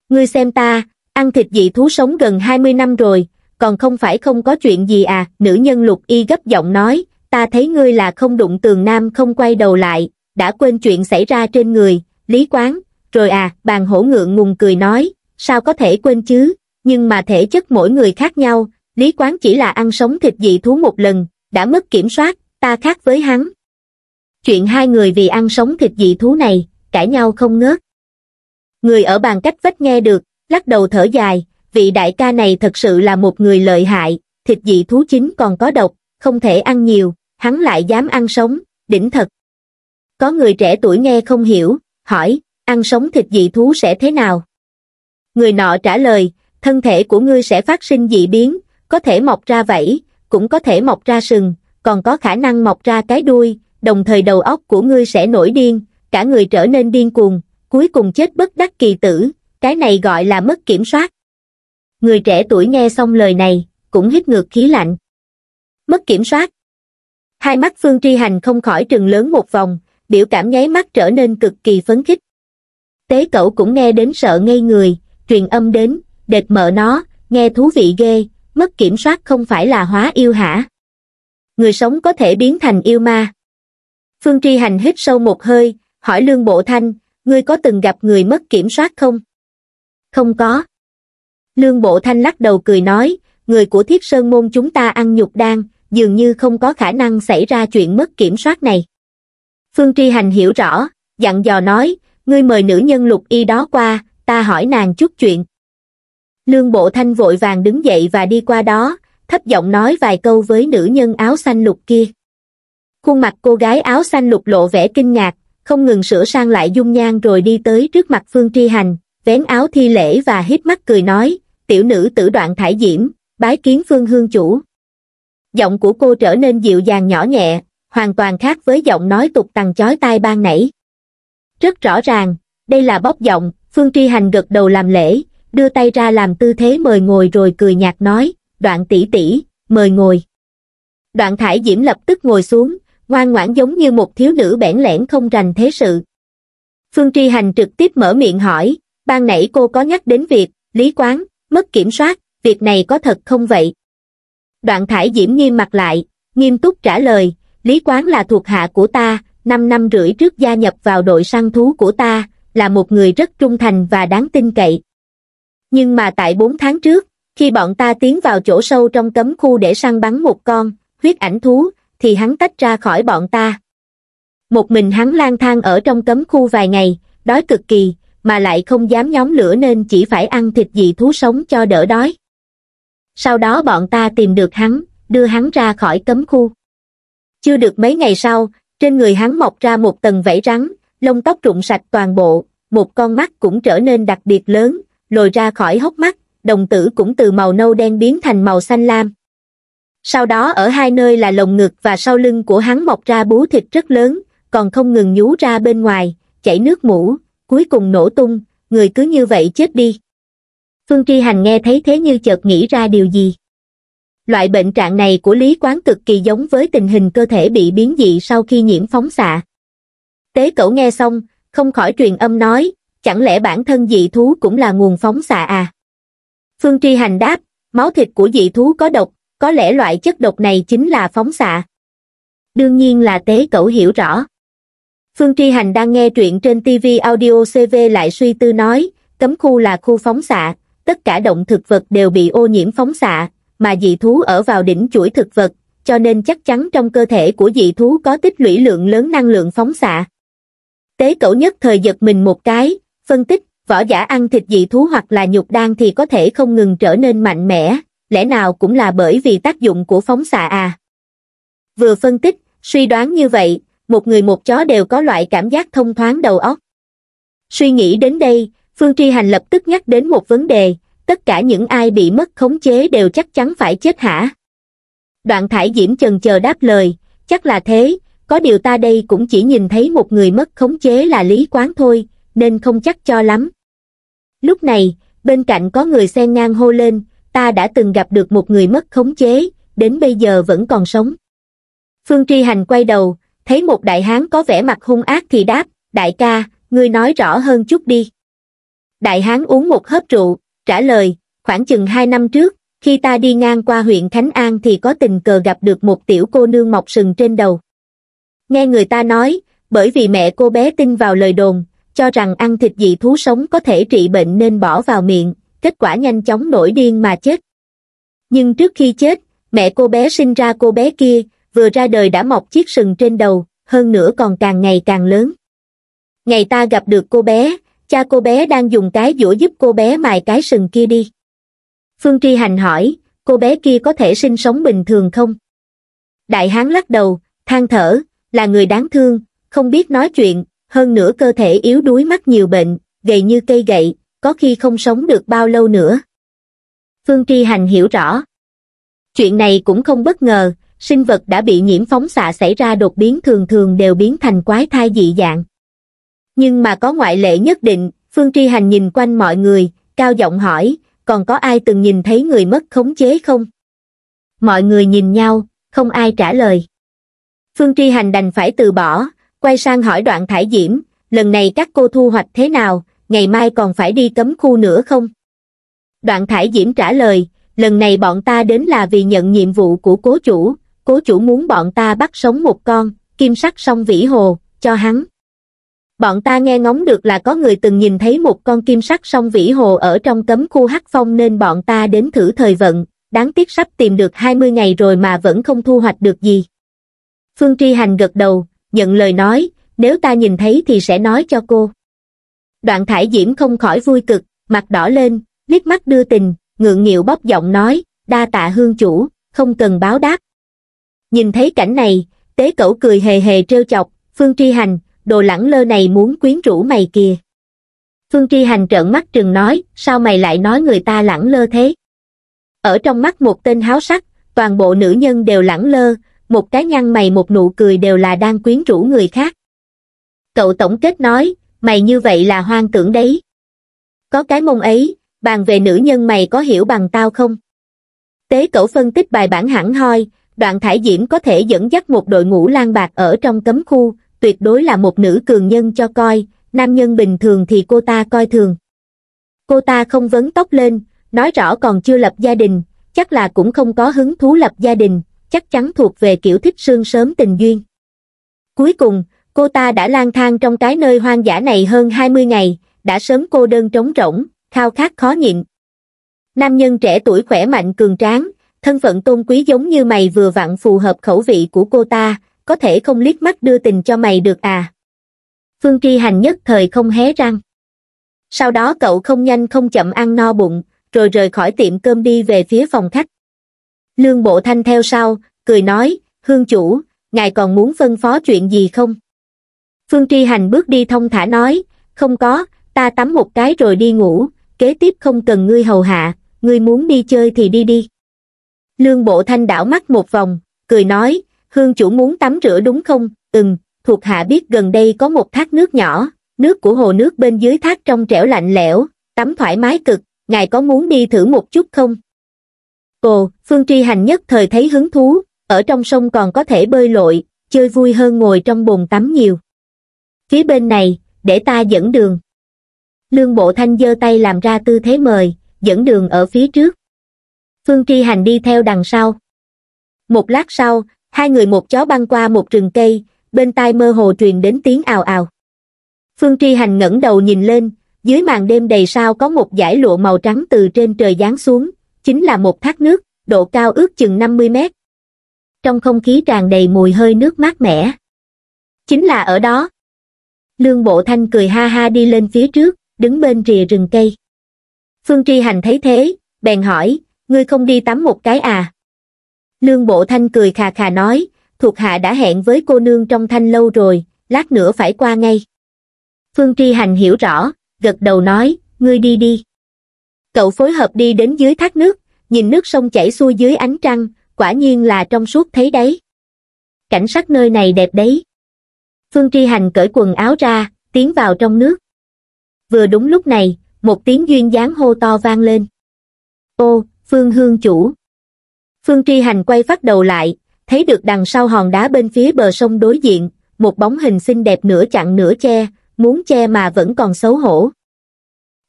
S1: Ngươi xem ta, ăn thịt dị thú sống gần 20 năm rồi, còn không phải không có chuyện gì à, nữ nhân lục y gấp giọng nói, ta thấy ngươi là không đụng tường nam không quay đầu lại, đã quên chuyện xảy ra trên người, lý quán, rồi à, bàn hổ ngượng ngùng cười nói, sao có thể quên chứ, nhưng mà thể chất mỗi người khác nhau, Lý Quán chỉ là ăn sống thịt dị thú một lần, đã mất kiểm soát, ta khác với hắn. Chuyện hai người vì ăn sống thịt dị thú này, cãi nhau không ngớt. Người ở bàn cách vách nghe được, lắc đầu thở dài, vị đại ca này thật sự là một người lợi hại, thịt dị thú chính còn có độc, không thể ăn nhiều, hắn lại dám ăn sống, đỉnh thật. Có người trẻ tuổi nghe không hiểu, hỏi, ăn sống thịt dị thú sẽ thế nào? Người nọ trả lời, thân thể của ngươi sẽ phát sinh dị biến, có thể mọc ra vảy, cũng có thể mọc ra sừng, còn có khả năng mọc ra cái đuôi, đồng thời đầu óc của ngươi sẽ nổi điên, cả người trở nên điên cuồng, cuối cùng chết bất đắc kỳ tử, cái này gọi là mất kiểm soát. Người trẻ tuổi nghe xong lời này, cũng hít ngược khí lạnh. Mất kiểm soát. Hai mắt Phương Tri Hành không khỏi trừng lớn một vòng, biểu cảm nháy mắt trở nên cực kỳ phấn khích. Tế cậu cũng nghe đến sợ ngây người, truyền âm đến, đệt mợ nó nghe thú vị ghê mất kiểm soát không phải là hóa yêu hả người sống có thể biến thành yêu ma phương tri hành hít sâu một hơi hỏi lương bộ thanh ngươi có từng gặp người mất kiểm soát không không có lương bộ thanh lắc đầu cười nói người của thiếp sơn môn chúng ta ăn nhục đan dường như không có khả năng xảy ra chuyện mất kiểm soát này phương tri hành hiểu rõ dặn dò nói ngươi mời nữ nhân lục y đó qua ta hỏi nàng chút chuyện Lương Bộ Thanh vội vàng đứng dậy và đi qua đó, thấp giọng nói vài câu với nữ nhân áo xanh lục kia. Khuôn mặt cô gái áo xanh lục lộ vẻ kinh ngạc, không ngừng sửa sang lại dung nhan rồi đi tới trước mặt Phương Tri Hành, vén áo thi lễ và hít mắt cười nói, tiểu nữ tử đoạn thải diễm, bái kiến Phương Hương Chủ. Giọng của cô trở nên dịu dàng nhỏ nhẹ, hoàn toàn khác với giọng nói tục tằng chói tai ban nãy. Rất rõ ràng, đây là bóc giọng, Phương Tri Hành gật đầu làm lễ, đưa tay ra làm tư thế mời ngồi rồi cười nhạt nói, đoạn tỷ tỷ, mời ngồi. Đoạn thải diễm lập tức ngồi xuống, ngoan ngoãn giống như một thiếu nữ bẽn lẽn không rành thế sự. Phương Tri Hành trực tiếp mở miệng hỏi, ban nãy cô có nhắc đến việc, lý quán, mất kiểm soát, việc này có thật không vậy? Đoạn thải diễm nghiêm mặt lại, nghiêm túc trả lời, lý quán là thuộc hạ của ta, 5 năm rưỡi trước gia nhập vào đội săn thú của ta, là một người rất trung thành và đáng tin cậy nhưng mà tại bốn tháng trước, khi bọn ta tiến vào chỗ sâu trong cấm khu để săn bắn một con, huyết ảnh thú, thì hắn tách ra khỏi bọn ta. Một mình hắn lang thang ở trong cấm khu vài ngày, đói cực kỳ, mà lại không dám nhóm lửa nên chỉ phải ăn thịt dị thú sống cho đỡ đói. Sau đó bọn ta tìm được hắn, đưa hắn ra khỏi cấm khu. Chưa được mấy ngày sau, trên người hắn mọc ra một tầng vảy rắn, lông tóc rụng sạch toàn bộ, một con mắt cũng trở nên đặc biệt lớn, lồi ra khỏi hốc mắt đồng tử cũng từ màu nâu đen biến thành màu xanh lam sau đó ở hai nơi là lồng ngực và sau lưng của hắn mọc ra bú thịt rất lớn còn không ngừng nhú ra bên ngoài chảy nước mũ cuối cùng nổ tung người cứ như vậy chết đi phương tri hành nghe thấy thế như chợt nghĩ ra điều gì loại bệnh trạng này của lý quán cực kỳ giống với tình hình cơ thể bị biến dị sau khi nhiễm phóng xạ tế cẩu nghe xong không khỏi truyền âm nói chẳng lẽ bản thân dị thú cũng là nguồn phóng xạ à? Phương Tri Hành đáp, máu thịt của dị thú có độc, có lẽ loại chất độc này chính là phóng xạ. Đương nhiên là tế cẩu hiểu rõ. Phương Tri Hành đang nghe truyện trên TV Audio CV lại suy tư nói, cấm khu là khu phóng xạ, tất cả động thực vật đều bị ô nhiễm phóng xạ, mà dị thú ở vào đỉnh chuỗi thực vật, cho nên chắc chắn trong cơ thể của dị thú có tích lũy lượng lớn năng lượng phóng xạ. Tế cẩu nhất thời giật mình một cái, Phân tích, võ giả ăn thịt dị thú hoặc là nhục đan thì có thể không ngừng trở nên mạnh mẽ, lẽ nào cũng là bởi vì tác dụng của phóng xạ à. Vừa phân tích, suy đoán như vậy, một người một chó đều có loại cảm giác thông thoáng đầu óc. Suy nghĩ đến đây, Phương Tri Hành lập tức nhắc đến một vấn đề, tất cả những ai bị mất khống chế đều chắc chắn phải chết hả? Đoạn thải diễm chần chờ đáp lời, chắc là thế, có điều ta đây cũng chỉ nhìn thấy một người mất khống chế là lý quán thôi, nên không chắc cho lắm lúc này bên cạnh có người xen ngang hô lên ta đã từng gặp được một người mất khống chế đến bây giờ vẫn còn sống phương tri hành quay đầu thấy một đại hán có vẻ mặt hung ác thì đáp đại ca ngươi nói rõ hơn chút đi đại hán uống một hớp rượu trả lời khoảng chừng hai năm trước khi ta đi ngang qua huyện khánh an thì có tình cờ gặp được một tiểu cô nương mọc sừng trên đầu nghe người ta nói bởi vì mẹ cô bé tin vào lời đồn cho rằng ăn thịt dị thú sống có thể trị bệnh nên bỏ vào miệng, kết quả nhanh chóng nổi điên mà chết. Nhưng trước khi chết, mẹ cô bé sinh ra cô bé kia, vừa ra đời đã mọc chiếc sừng trên đầu, hơn nữa còn càng ngày càng lớn. Ngày ta gặp được cô bé, cha cô bé đang dùng cái dũa giúp cô bé mài cái sừng kia đi. Phương Tri Hành hỏi, cô bé kia có thể sinh sống bình thường không? Đại hán lắc đầu, than thở, là người đáng thương, không biết nói chuyện, hơn nữa cơ thể yếu đuối mắc nhiều bệnh, gầy như cây gậy, có khi không sống được bao lâu nữa. Phương Tri Hành hiểu rõ. Chuyện này cũng không bất ngờ, sinh vật đã bị nhiễm phóng xạ xảy ra đột biến thường thường đều biến thành quái thai dị dạng. Nhưng mà có ngoại lệ nhất định, Phương Tri Hành nhìn quanh mọi người, cao giọng hỏi, còn có ai từng nhìn thấy người mất khống chế không? Mọi người nhìn nhau, không ai trả lời. Phương Tri Hành đành phải từ bỏ, quay sang hỏi đoạn thải diễm lần này các cô thu hoạch thế nào ngày mai còn phải đi cấm khu nữa không đoạn thải diễm trả lời lần này bọn ta đến là vì nhận nhiệm vụ của cố chủ cố chủ muốn bọn ta bắt sống một con kim sắc sông vĩ hồ cho hắn bọn ta nghe ngóng được là có người từng nhìn thấy một con kim sắc sông vĩ hồ ở trong cấm khu hắc phong nên bọn ta đến thử thời vận đáng tiếc sắp tìm được 20 ngày rồi mà vẫn không thu hoạch được gì phương tri hành gật đầu nhận lời nói nếu ta nhìn thấy thì sẽ nói cho cô đoạn thải diễm không khỏi vui cực mặt đỏ lên liếc mắt đưa tình ngượng nghịu bóp giọng nói đa tạ hương chủ không cần báo đáp nhìn thấy cảnh này tế cẩu cười hề hề trêu chọc phương tri hành đồ lẳng lơ này muốn quyến rũ mày kìa phương tri hành trợn mắt trừng nói sao mày lại nói người ta lẳng lơ thế ở trong mắt một tên háo sắc toàn bộ nữ nhân đều lẳng lơ một cái nhăn mày một nụ cười đều là đang quyến rũ người khác. Cậu tổng kết nói, mày như vậy là hoang tưởng đấy. Có cái mông ấy, bàn về nữ nhân mày có hiểu bằng tao không? Tế cậu phân tích bài bản hẳn hoi, đoạn thải diễm có thể dẫn dắt một đội ngũ lang bạc ở trong cấm khu, tuyệt đối là một nữ cường nhân cho coi, nam nhân bình thường thì cô ta coi thường. Cô ta không vấn tóc lên, nói rõ còn chưa lập gia đình, chắc là cũng không có hứng thú lập gia đình, chắc chắn thuộc về kiểu thích sương sớm tình duyên. Cuối cùng, cô ta đã lang thang trong cái nơi hoang dã này hơn 20 ngày, đã sớm cô đơn trống rỗng, khao khát khó nhịn. Nam nhân trẻ tuổi khỏe mạnh cường tráng, thân phận tôn quý giống như mày vừa vặn phù hợp khẩu vị của cô ta, có thể không liếc mắt đưa tình cho mày được à. Phương Tri Hành nhất thời không hé răng. Sau đó cậu không nhanh không chậm ăn no bụng, rồi rời khỏi tiệm cơm đi về phía phòng khách. Lương Bộ Thanh theo sau, cười nói, hương chủ, ngài còn muốn phân phó chuyện gì không? Phương Tri Hành bước đi thông thả nói, không có, ta tắm một cái rồi đi ngủ, kế tiếp không cần ngươi hầu hạ, ngươi muốn đi chơi thì đi đi. Lương Bộ Thanh đảo mắt một vòng, cười nói, hương chủ muốn tắm rửa đúng không? Ừm, thuộc hạ biết gần đây có một thác nước nhỏ, nước của hồ nước bên dưới thác trong trẻo lạnh lẽo, tắm thoải mái cực, ngài có muốn đi thử một chút không? cô, Phương Tri Hành nhất thời thấy hứng thú, ở trong sông còn có thể bơi lội, chơi vui hơn ngồi trong bồn tắm nhiều. Phía bên này, để ta dẫn đường. Lương Bộ Thanh giơ tay làm ra tư thế mời, dẫn đường ở phía trước. Phương Tri Hành đi theo đằng sau. Một lát sau, hai người một chó băng qua một rừng cây, bên tai mơ hồ truyền đến tiếng ào ào. Phương Tri Hành ngẩng đầu nhìn lên, dưới màn đêm đầy sao có một dải lụa màu trắng từ trên trời giáng xuống, chính là một thác nước, độ cao ước chừng 50 mét. Trong không khí tràn đầy mùi hơi nước mát mẻ. Chính là ở đó. Lương Bộ Thanh cười ha ha đi lên phía trước, đứng bên rìa rừng cây. Phương Tri Hành thấy thế, bèn hỏi, ngươi không đi tắm một cái à? Lương Bộ Thanh cười khà khà nói, thuộc hạ đã hẹn với cô nương trong thanh lâu rồi, lát nữa phải qua ngay. Phương Tri Hành hiểu rõ, gật đầu nói, ngươi đi đi. Cậu phối hợp đi đến dưới thác nước, nhìn nước sông chảy xuôi dưới ánh trăng, quả nhiên là trong suốt thấy đấy. Cảnh sắc nơi này đẹp đấy. Phương Tri Hành cởi quần áo ra, tiến vào trong nước. Vừa đúng lúc này, một tiếng duyên dáng hô to vang lên. Ô, Phương Hương Chủ. Phương Tri Hành quay phát đầu lại, thấy được đằng sau hòn đá bên phía bờ sông đối diện, một bóng hình xinh đẹp nửa chặn nửa che, muốn che mà vẫn còn xấu hổ.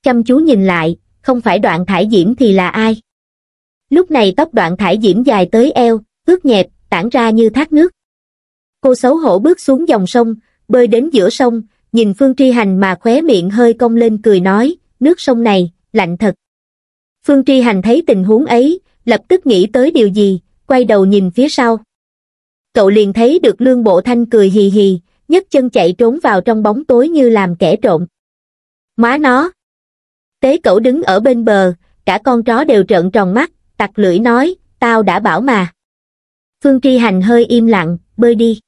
S1: Chăm chú nhìn lại, không phải đoạn thải diễm thì là ai lúc này tóc đoạn thải diễm dài tới eo ướt nhẹp tản ra như thác nước cô xấu hổ bước xuống dòng sông bơi đến giữa sông nhìn phương tri hành mà khóe miệng hơi cong lên cười nói nước sông này lạnh thật phương tri hành thấy tình huống ấy lập tức nghĩ tới điều gì quay đầu nhìn phía sau cậu liền thấy được lương bộ thanh cười hì hì nhấc chân chạy trốn vào trong bóng tối như làm kẻ trộm. Má nó, tế cẩu đứng ở bên bờ cả con chó đều trợn tròn mắt tặc lưỡi nói tao đã bảo mà phương tri hành hơi im lặng bơi đi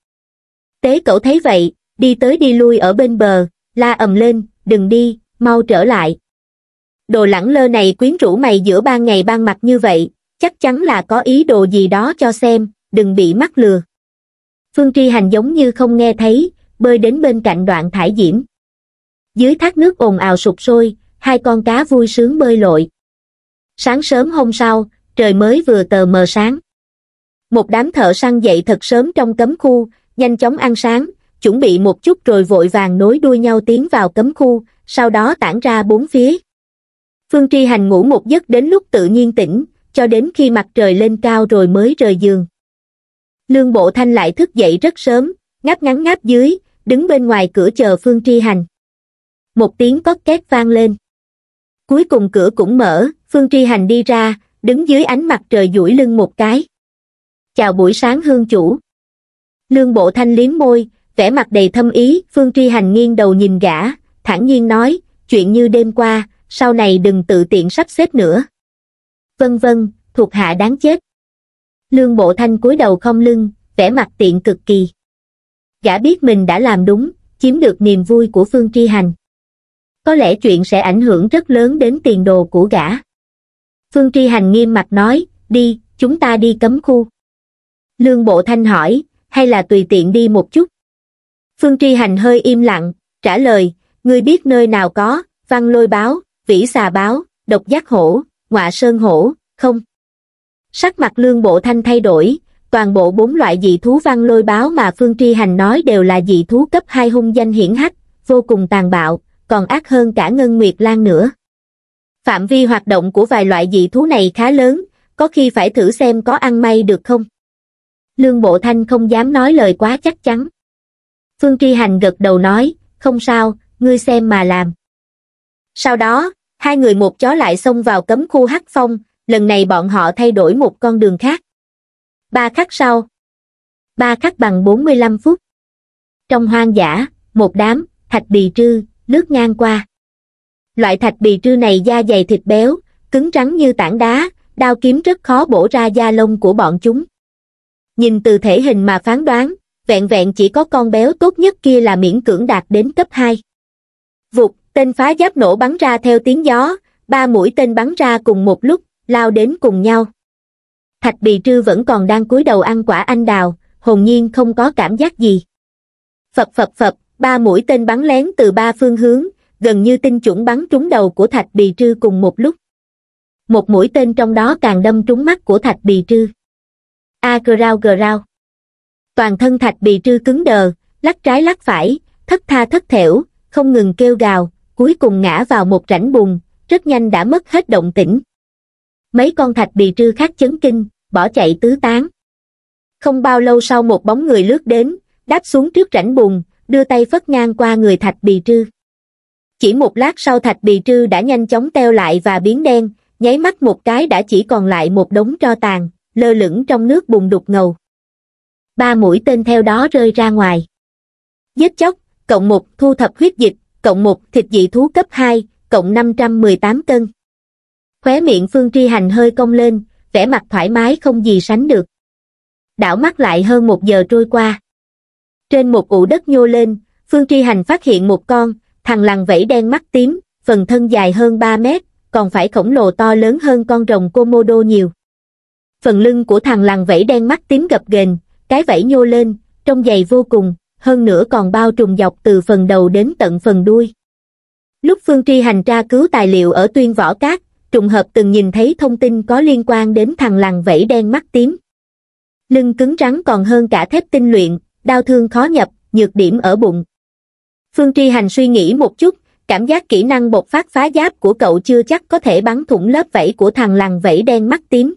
S1: tế cẩu thấy vậy đi tới đi lui ở bên bờ la ầm lên đừng đi mau trở lại đồ lẳng lơ này quyến rũ mày giữa ban ngày ban mặt như vậy chắc chắn là có ý đồ gì đó cho xem đừng bị mắc lừa phương tri hành giống như không nghe thấy bơi đến bên cạnh đoạn thải diễm dưới thác nước ồn ào sụp sôi hai con cá vui sướng bơi lội sáng sớm hôm sau trời mới vừa tờ mờ sáng một đám thợ săn dậy thật sớm trong cấm khu nhanh chóng ăn sáng chuẩn bị một chút rồi vội vàng nối đuôi nhau tiến vào cấm khu sau đó tản ra bốn phía phương tri hành ngủ một giấc đến lúc tự nhiên tỉnh cho đến khi mặt trời lên cao rồi mới rời giường lương bộ thanh lại thức dậy rất sớm ngáp ngắn ngáp dưới đứng bên ngoài cửa chờ phương tri hành một tiếng cót két vang lên cuối cùng cửa cũng mở phương tri hành đi ra đứng dưới ánh mặt trời duỗi lưng một cái chào buổi sáng hương chủ lương bộ thanh liếm môi vẻ mặt đầy thâm ý phương tri hành nghiêng đầu nhìn gã thản nhiên nói chuyện như đêm qua sau này đừng tự tiện sắp xếp nữa vân vân thuộc hạ đáng chết lương bộ thanh cúi đầu không lưng vẻ mặt tiện cực kỳ gã biết mình đã làm đúng chiếm được niềm vui của phương tri hành có lẽ chuyện sẽ ảnh hưởng rất lớn đến tiền đồ của gã. Phương Tri Hành nghiêm mặt nói, đi, chúng ta đi cấm khu. Lương Bộ Thanh hỏi, hay là tùy tiện đi một chút? Phương Tri Hành hơi im lặng, trả lời, ngươi biết nơi nào có, văn lôi báo, vĩ xà báo, độc giác hổ, ngọa sơn hổ, không? Sắc mặt Lương Bộ Thanh thay đổi, toàn bộ bốn loại dị thú văn lôi báo mà Phương Tri Hành nói đều là dị thú cấp hai hung danh hiển hách, vô cùng tàn bạo, còn ác hơn cả Ngân Nguyệt Lan nữa. Phạm vi hoạt động của vài loại dị thú này khá lớn, có khi phải thử xem có ăn may được không. Lương Bộ Thanh không dám nói lời quá chắc chắn. Phương Tri Hành gật đầu nói, không sao, ngươi xem mà làm. Sau đó, hai người một chó lại xông vào cấm khu hắc phong, lần này bọn họ thay đổi một con đường khác. Ba khắc sau. Ba khắc bằng 45 phút. Trong hoang dã, một đám, thạch bì trư, lướt ngang qua. Loại thạch bì trư này da dày thịt béo, cứng rắn như tảng đá, đao kiếm rất khó bổ ra da lông của bọn chúng. Nhìn từ thể hình mà phán đoán, vẹn vẹn chỉ có con béo tốt nhất kia là miễn cưỡng đạt đến cấp 2. Vụt, tên phá giáp nổ bắn ra theo tiếng gió, ba mũi tên bắn ra cùng một lúc, lao đến cùng nhau. Thạch Bì Trư vẫn còn đang cúi đầu ăn quả anh đào, hồn nhiên không có cảm giác gì. Phập phập phập, ba mũi tên bắn lén từ ba phương hướng gần như tinh chuẩn bắn trúng đầu của thạch bì trư cùng một lúc một mũi tên trong đó càng đâm trúng mắt của thạch bì trư a à, grao grao toàn thân thạch bì trư cứng đờ lắc trái lắc phải thất tha thất thểu không ngừng kêu gào cuối cùng ngã vào một rãnh bùn rất nhanh đã mất hết động tĩnh mấy con thạch bì trư khác chấn kinh bỏ chạy tứ tán không bao lâu sau một bóng người lướt đến đáp xuống trước rãnh bùn đưa tay phất ngang qua người thạch bì trư chỉ một lát sau thạch bì trư đã nhanh chóng teo lại và biến đen nháy mắt một cái đã chỉ còn lại một đống tro tàn lơ lửng trong nước bùn đục ngầu ba mũi tên theo đó rơi ra ngoài giết chóc cộng một thu thập huyết dịch cộng một thịt dị thú cấp hai cộng năm trăm mười tám cân khóe miệng phương tri hành hơi cong lên vẻ mặt thoải mái không gì sánh được đảo mắt lại hơn một giờ trôi qua trên một ụ đất nhô lên, Phương Tri Hành phát hiện một con, thằng lằn vẫy đen mắt tím, phần thân dài hơn 3 mét, còn phải khổng lồ to lớn hơn con rồng Komodo nhiều. Phần lưng của thằng lằn vẫy đen mắt tím gập ghềnh, cái vẫy nhô lên, trông dày vô cùng, hơn nữa còn bao trùm dọc từ phần đầu đến tận phần đuôi. Lúc Phương Tri Hành tra cứu tài liệu ở tuyên võ cát, trùng hợp từng nhìn thấy thông tin có liên quan đến thằng lằn vẫy đen mắt tím. Lưng cứng rắn còn hơn cả thép tinh luyện, đau thương khó nhập, nhược điểm ở bụng. Phương Tri Hành suy nghĩ một chút, cảm giác kỹ năng bột phát phá giáp của cậu chưa chắc có thể bắn thủng lớp vảy của thằng lằn vảy đen mắt tím.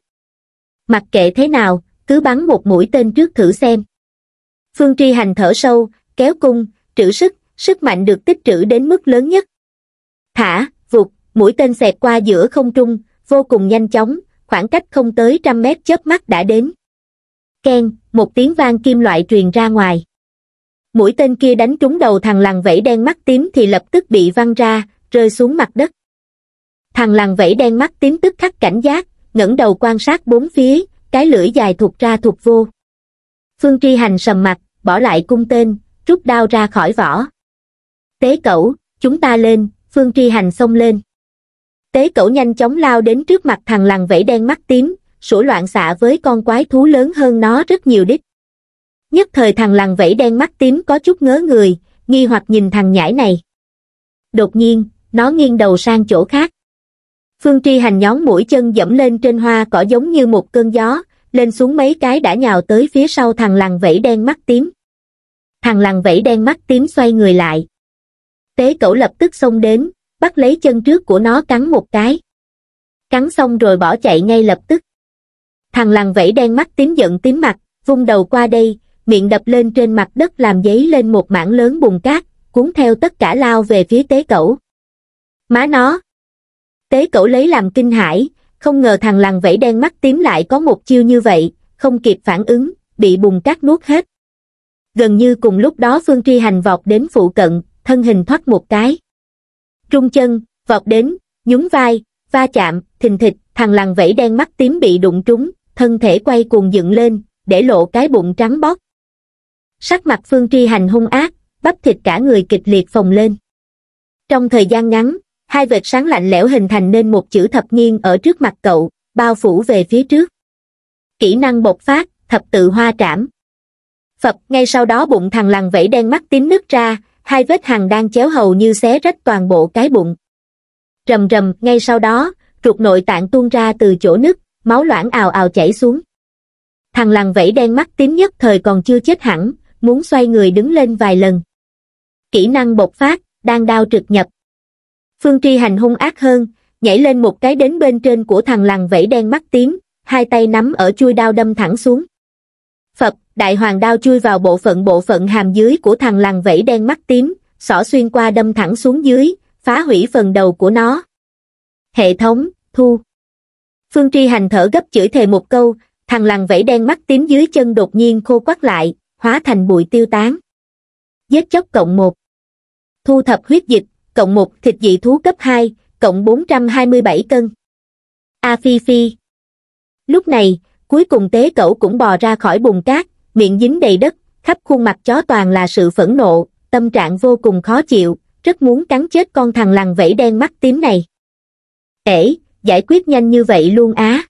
S1: Mặc kệ thế nào, cứ bắn một mũi tên trước thử xem. Phương Tri Hành thở sâu, kéo cung, trữ sức, sức mạnh được tích trữ đến mức lớn nhất. Thả, vụt, mũi tên xẹt qua giữa không trung, vô cùng nhanh chóng, khoảng cách không tới trăm mét chớp mắt đã đến ken một tiếng vang kim loại truyền ra ngoài mũi tên kia đánh trúng đầu thằng làng vẫy đen mắt tím thì lập tức bị văng ra rơi xuống mặt đất thằng làng vẫy đen mắt tím tức khắc cảnh giác ngẩng đầu quan sát bốn phía cái lưỡi dài thụt ra thụt vô phương tri hành sầm mặt bỏ lại cung tên rút đao ra khỏi vỏ tế cẩu chúng ta lên phương tri hành xông lên tế cẩu nhanh chóng lao đến trước mặt thằng làng vẫy đen mắt tím sủa loạn xạ với con quái thú lớn hơn nó rất nhiều đích. Nhất thời thằng lằn vẫy đen mắt tím có chút ngớ người, nghi hoặc nhìn thằng nhãi này. Đột nhiên, nó nghiêng đầu sang chỗ khác. Phương Tri Hành nhón mũi chân dẫm lên trên hoa cỏ giống như một cơn gió, lên xuống mấy cái đã nhào tới phía sau thằng lằn vẫy đen mắt tím. Thằng lằn vẫy đen mắt tím xoay người lại. Tế cẩu lập tức xông đến, bắt lấy chân trước của nó cắn một cái. Cắn xong rồi bỏ chạy ngay lập tức thằng làng vẫy đen mắt tím giận tím mặt vung đầu qua đây miệng đập lên trên mặt đất làm giấy lên một mảng lớn bùn cát cuốn theo tất cả lao về phía tế cẩu má nó tế cẩu lấy làm kinh hãi không ngờ thằng làng vẫy đen mắt tím lại có một chiêu như vậy không kịp phản ứng bị bùn cát nuốt hết gần như cùng lúc đó phương tri hành vọt đến phụ cận thân hình thoát một cái trung chân vọt đến nhún vai va chạm thình thịch thằng làng vẫy đen mắt tím bị đụng trúng thân thể quay cuồng dựng lên, để lộ cái bụng trắng bóc Sắc mặt Phương Tri Hành hung ác, bắp thịt cả người kịch liệt phồng lên. Trong thời gian ngắn, hai vệt sáng lạnh lẽo hình thành nên một chữ thập nghiêng ở trước mặt cậu, bao phủ về phía trước. Kỹ năng bộc phát, thập tự hoa trảm. Phật ngay sau đó bụng thằng lằn vẫy đen mắt tím nứt ra, hai vết hằn đang chéo hầu như xé rách toàn bộ cái bụng. Rầm rầm, ngay sau đó, ruột nội tạng tuôn ra từ chỗ nứt, máu loãng ào ào chảy xuống. Thằng lằn vẫy đen mắt tím nhất thời còn chưa chết hẳn, muốn xoay người đứng lên vài lần. Kỹ năng bộc phát, đang đao trực nhập. Phương Tri hành hung ác hơn, nhảy lên một cái đến bên trên của thằng lằn vẫy đen mắt tím, hai tay nắm ở chui đao đâm thẳng xuống. Phật, đại hoàng đao chui vào bộ phận bộ phận hàm dưới của thằng lằn vẫy đen mắt tím, xỏ xuyên qua đâm thẳng xuống dưới, phá hủy phần đầu của nó. Hệ thống, thu phương tri hành thở gấp chửi thề một câu thằng lằn vẫy đen mắt tím dưới chân đột nhiên khô quắt lại hóa thành bụi tiêu tán giết chóc cộng một thu thập huyết dịch cộng một thịt dị thú cấp hai cộng bốn trăm hai mươi bảy cân a phi phi lúc này cuối cùng tế cẩu cũng bò ra khỏi bùn cát miệng dính đầy đất khắp khuôn mặt chó toàn là sự phẫn nộ tâm trạng vô cùng khó chịu rất muốn cắn chết con thằng lằn vẫy đen mắt tím này ể giải quyết nhanh như vậy luôn á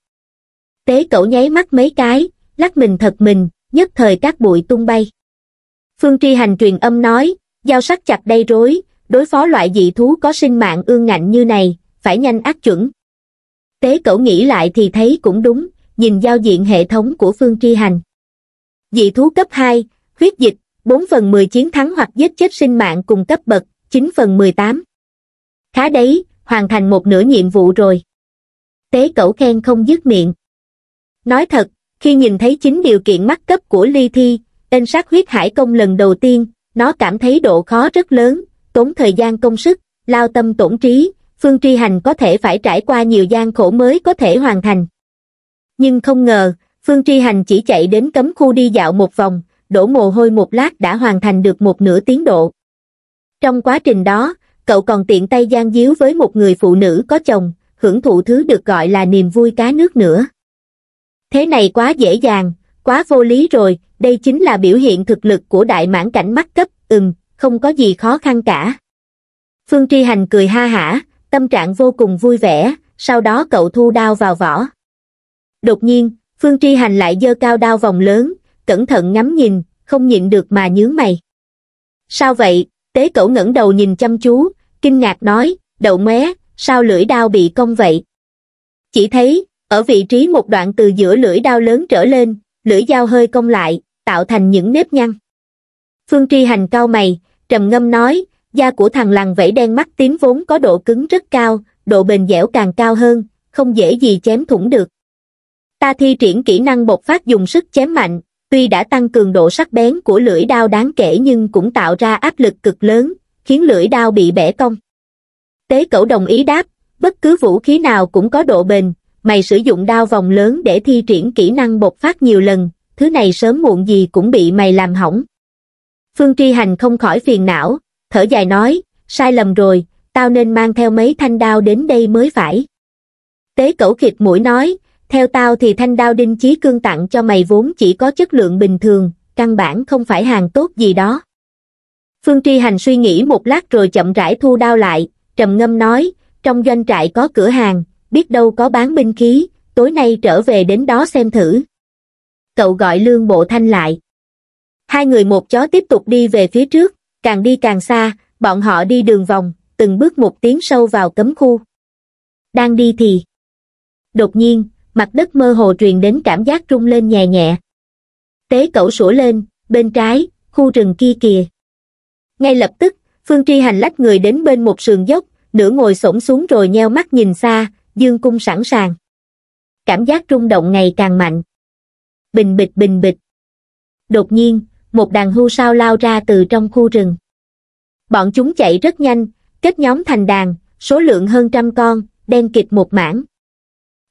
S1: tế cẩu nháy mắt mấy cái lắc mình thật mình nhất thời các bụi tung bay phương tri hành truyền âm nói giao sắc chặt đây rối đối phó loại dị thú có sinh mạng ương ngạnh như này phải nhanh ác chuẩn tế cẩu nghĩ lại thì thấy cũng đúng nhìn giao diện hệ thống của phương tri hành dị thú cấp hai huyết dịch 4 phần 10 chiến thắng hoặc giết chết sinh mạng cùng cấp bậc 9 phần 18. Khá đấy, hoàn thành một nửa nhiệm vụ rồi tế cẩu khen không dứt miệng. Nói thật, khi nhìn thấy chính điều kiện mắt cấp của ly thi, tên sát huyết hải công lần đầu tiên, nó cảm thấy độ khó rất lớn, tốn thời gian công sức, lao tâm tổn trí, phương tri hành có thể phải trải qua nhiều gian khổ mới có thể hoàn thành. Nhưng không ngờ, phương tri hành chỉ chạy đến cấm khu đi dạo một vòng, đổ mồ hôi một lát đã hoàn thành được một nửa tiến độ. Trong quá trình đó, cậu còn tiện tay gian díu với một người phụ nữ có chồng, hưởng thụ thứ được gọi là niềm vui cá nước nữa. Thế này quá dễ dàng, quá vô lý rồi, đây chính là biểu hiện thực lực của đại mãn cảnh mắt cấp, ừm, không có gì khó khăn cả. Phương Tri Hành cười ha hả, tâm trạng vô cùng vui vẻ, sau đó cậu thu đao vào vỏ. Đột nhiên, Phương Tri Hành lại giơ cao đao vòng lớn, cẩn thận ngắm nhìn, không nhịn được mà nhướng mày. Sao vậy? Tế cậu ngẩng đầu nhìn chăm chú, kinh ngạc nói, đậu mé, sao lưỡi đao bị cong vậy? Chỉ thấy, ở vị trí một đoạn từ giữa lưỡi đao lớn trở lên, lưỡi dao hơi cong lại, tạo thành những nếp nhăn. Phương Tri Hành cao mày, trầm ngâm nói, da của thằng lằn vẫy đen mắt tím vốn có độ cứng rất cao, độ bền dẻo càng cao hơn, không dễ gì chém thủng được. Ta thi triển kỹ năng bộc phát dùng sức chém mạnh, tuy đã tăng cường độ sắc bén của lưỡi đao đáng kể nhưng cũng tạo ra áp lực cực lớn, khiến lưỡi đao bị bẻ cong. Tế cẩu đồng ý đáp, bất cứ vũ khí nào cũng có độ bền, mày sử dụng đao vòng lớn để thi triển kỹ năng bộc phát nhiều lần, thứ này sớm muộn gì cũng bị mày làm hỏng. Phương Tri Hành không khỏi phiền não, thở dài nói, sai lầm rồi, tao nên mang theo mấy thanh đao đến đây mới phải. Tế cẩu khịt mũi nói, theo tao thì thanh đao đinh chí cương tặng cho mày vốn chỉ có chất lượng bình thường, căn bản không phải hàng tốt gì đó. Phương Tri Hành suy nghĩ một lát rồi chậm rãi thu đao lại, trầm ngâm nói trong doanh trại có cửa hàng biết đâu có bán binh khí tối nay trở về đến đó xem thử cậu gọi lương bộ thanh lại hai người một chó tiếp tục đi về phía trước càng đi càng xa bọn họ đi đường vòng từng bước một tiến sâu vào cấm khu đang đi thì đột nhiên mặt đất mơ hồ truyền đến cảm giác rung lên nhẹ nhẹ tế cẩu sủa lên bên trái khu rừng kia kìa ngay lập tức phương tri hành lách người đến bên một sườn dốc nửa ngồi xổm xuống rồi nheo mắt nhìn xa dương cung sẵn sàng cảm giác rung động ngày càng mạnh bình bịch bình bịch đột nhiên một đàn hưu sao lao ra từ trong khu rừng bọn chúng chạy rất nhanh kết nhóm thành đàn số lượng hơn trăm con đen kịt một mảng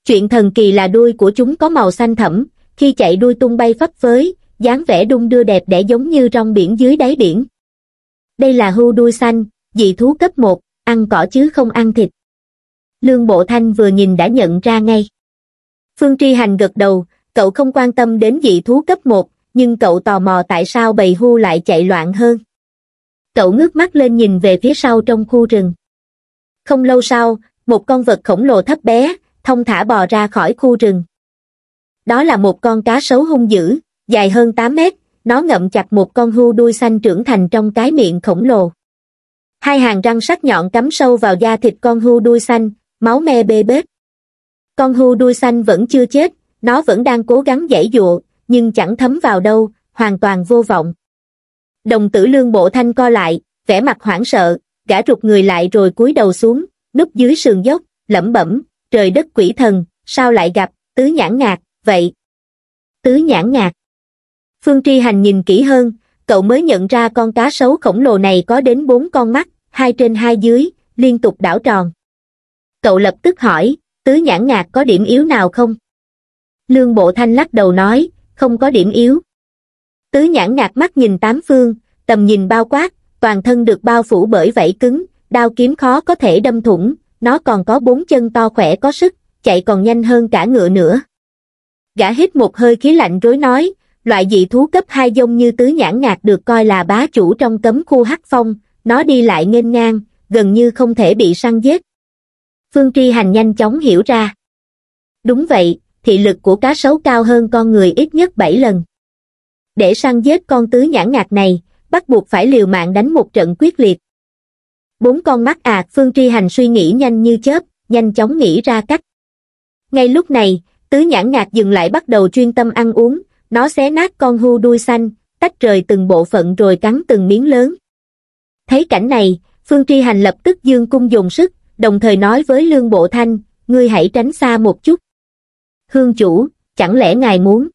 S1: chuyện thần kỳ là đuôi của chúng có màu xanh thẫm khi chạy đuôi tung bay phấp phới dáng vẻ đung đưa đẹp để giống như trong biển dưới đáy biển đây là hưu đuôi xanh, dị thú cấp 1, ăn cỏ chứ không ăn thịt. Lương Bộ Thanh vừa nhìn đã nhận ra ngay. Phương Tri Hành gật đầu, cậu không quan tâm đến dị thú cấp 1, nhưng cậu tò mò tại sao bầy hưu lại chạy loạn hơn. Cậu ngước mắt lên nhìn về phía sau trong khu rừng. Không lâu sau, một con vật khổng lồ thấp bé, thông thả bò ra khỏi khu rừng. Đó là một con cá sấu hung dữ, dài hơn 8 mét, nó ngậm chặt một con hưu đuôi xanh trưởng thành trong cái miệng khổng lồ. Hai hàng răng sắc nhọn cắm sâu vào da thịt con hưu đuôi xanh, máu me bê bết. Con hưu đuôi xanh vẫn chưa chết, nó vẫn đang cố gắng giải dụa, nhưng chẳng thấm vào đâu, hoàn toàn vô vọng. Đồng tử lương bộ thanh co lại, vẻ mặt hoảng sợ, gã rụt người lại rồi cúi đầu xuống, núp dưới sườn dốc, lẩm bẩm, trời đất quỷ thần, sao lại gặp, tứ nhãn ngạc, vậy? Tứ nhãn ngạc phương tri hành nhìn kỹ hơn cậu mới nhận ra con cá sấu khổng lồ này có đến bốn con mắt hai trên hai dưới liên tục đảo tròn cậu lập tức hỏi tứ nhãn ngạc có điểm yếu nào không lương bộ thanh lắc đầu nói không có điểm yếu tứ nhãn ngạc mắt nhìn tám phương tầm nhìn bao quát toàn thân được bao phủ bởi vảy cứng đao kiếm khó có thể đâm thủng nó còn có bốn chân to khỏe có sức chạy còn nhanh hơn cả ngựa nữa gã hít một hơi khí lạnh rối nói loại dị thú cấp hai dông như tứ nhãn ngạc được coi là bá chủ trong cấm khu hắc phong, nó đi lại nghênh ngang, gần như không thể bị săn giết. Phương Tri Hành nhanh chóng hiểu ra. Đúng vậy, thị lực của cá sấu cao hơn con người ít nhất 7 lần. Để săn giết con tứ nhãn ngạc này, bắt buộc phải liều mạng đánh một trận quyết liệt. Bốn con mắt ạc à, Phương Tri Hành suy nghĩ nhanh như chớp, nhanh chóng nghĩ ra cách. Ngay lúc này, tứ nhãn ngạc dừng lại bắt đầu chuyên tâm ăn uống, nó xé nát con hưu đuôi xanh, tách rời từng bộ phận rồi cắn từng miếng lớn. Thấy cảnh này, Phương Tri Hành lập tức dương cung dùng sức, đồng thời nói với Lương Bộ Thanh, ngươi hãy tránh xa một chút. Hương chủ, chẳng lẽ ngài muốn?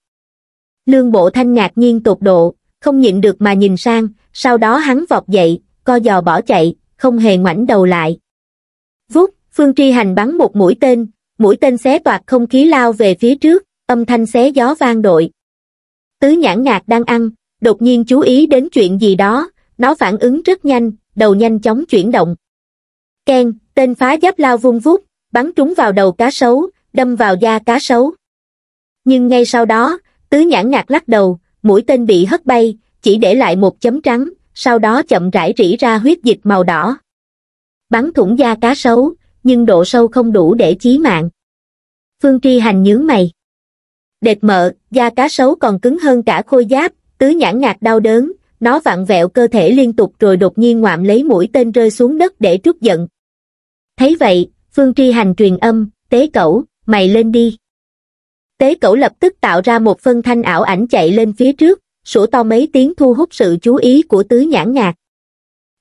S1: Lương Bộ Thanh ngạc nhiên tột độ, không nhịn được mà nhìn sang, sau đó hắn vọt dậy, co giò bỏ chạy, không hề ngoảnh đầu lại. Vút, Phương Tri Hành bắn một mũi tên, mũi tên xé toạc không khí lao về phía trước, âm thanh xé gió vang đội. Tứ nhãn ngạc đang ăn, đột nhiên chú ý đến chuyện gì đó, nó phản ứng rất nhanh, đầu nhanh chóng chuyển động. Ken, tên phá giáp lao vung vút, bắn trúng vào đầu cá sấu, đâm vào da cá sấu. Nhưng ngay sau đó, tứ nhãn ngạc lắc đầu, mũi tên bị hất bay, chỉ để lại một chấm trắng, sau đó chậm rãi rỉ ra huyết dịch màu đỏ. Bắn thủng da cá sấu, nhưng độ sâu không đủ để chí mạng. Phương Tri Hành nhướng mày đệt mợ, da cá sấu còn cứng hơn cả khôi giáp, tứ nhãn ngạc đau đớn, nó vặn vẹo cơ thể liên tục rồi đột nhiên ngoạm lấy mũi tên rơi xuống đất để trút giận. Thấy vậy, Phương Tri Hành truyền âm, tế cẩu, mày lên đi. Tế cẩu lập tức tạo ra một phân thanh ảo ảnh chạy lên phía trước, sủa to mấy tiếng thu hút sự chú ý của tứ nhãn ngạc.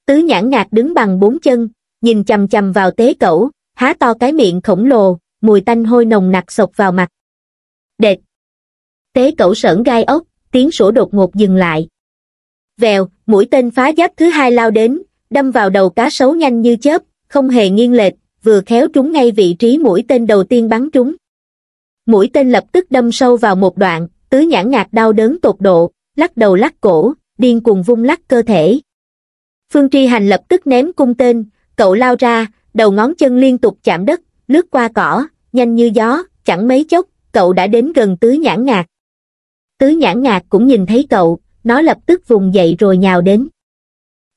S1: Tứ nhãn ngạc đứng bằng bốn chân, nhìn chằm chằm vào tế cẩu, há to cái miệng khổng lồ, mùi tanh hôi nồng nặc sộc vào mặt. Đệt, tế cẩu sởn gai ốc, tiếng sủa đột ngột dừng lại. Vèo, mũi tên phá giáp thứ hai lao đến, đâm vào đầu cá sấu nhanh như chớp, không hề nghiêng lệch, vừa khéo trúng ngay vị trí mũi tên đầu tiên bắn trúng. Mũi tên lập tức đâm sâu vào một đoạn, tứ nhãn ngạc đau đớn tột độ, lắc đầu lắc cổ, điên cuồng vung lắc cơ thể. Phương Tri Hành lập tức ném cung tên, cậu lao ra, đầu ngón chân liên tục chạm đất, lướt qua cỏ, nhanh như gió, chẳng mấy chốc, cậu đã đến gần tứ nhãn ngạc. Tứ nhãn ngạc cũng nhìn thấy cậu, nó lập tức vùng dậy rồi nhào đến.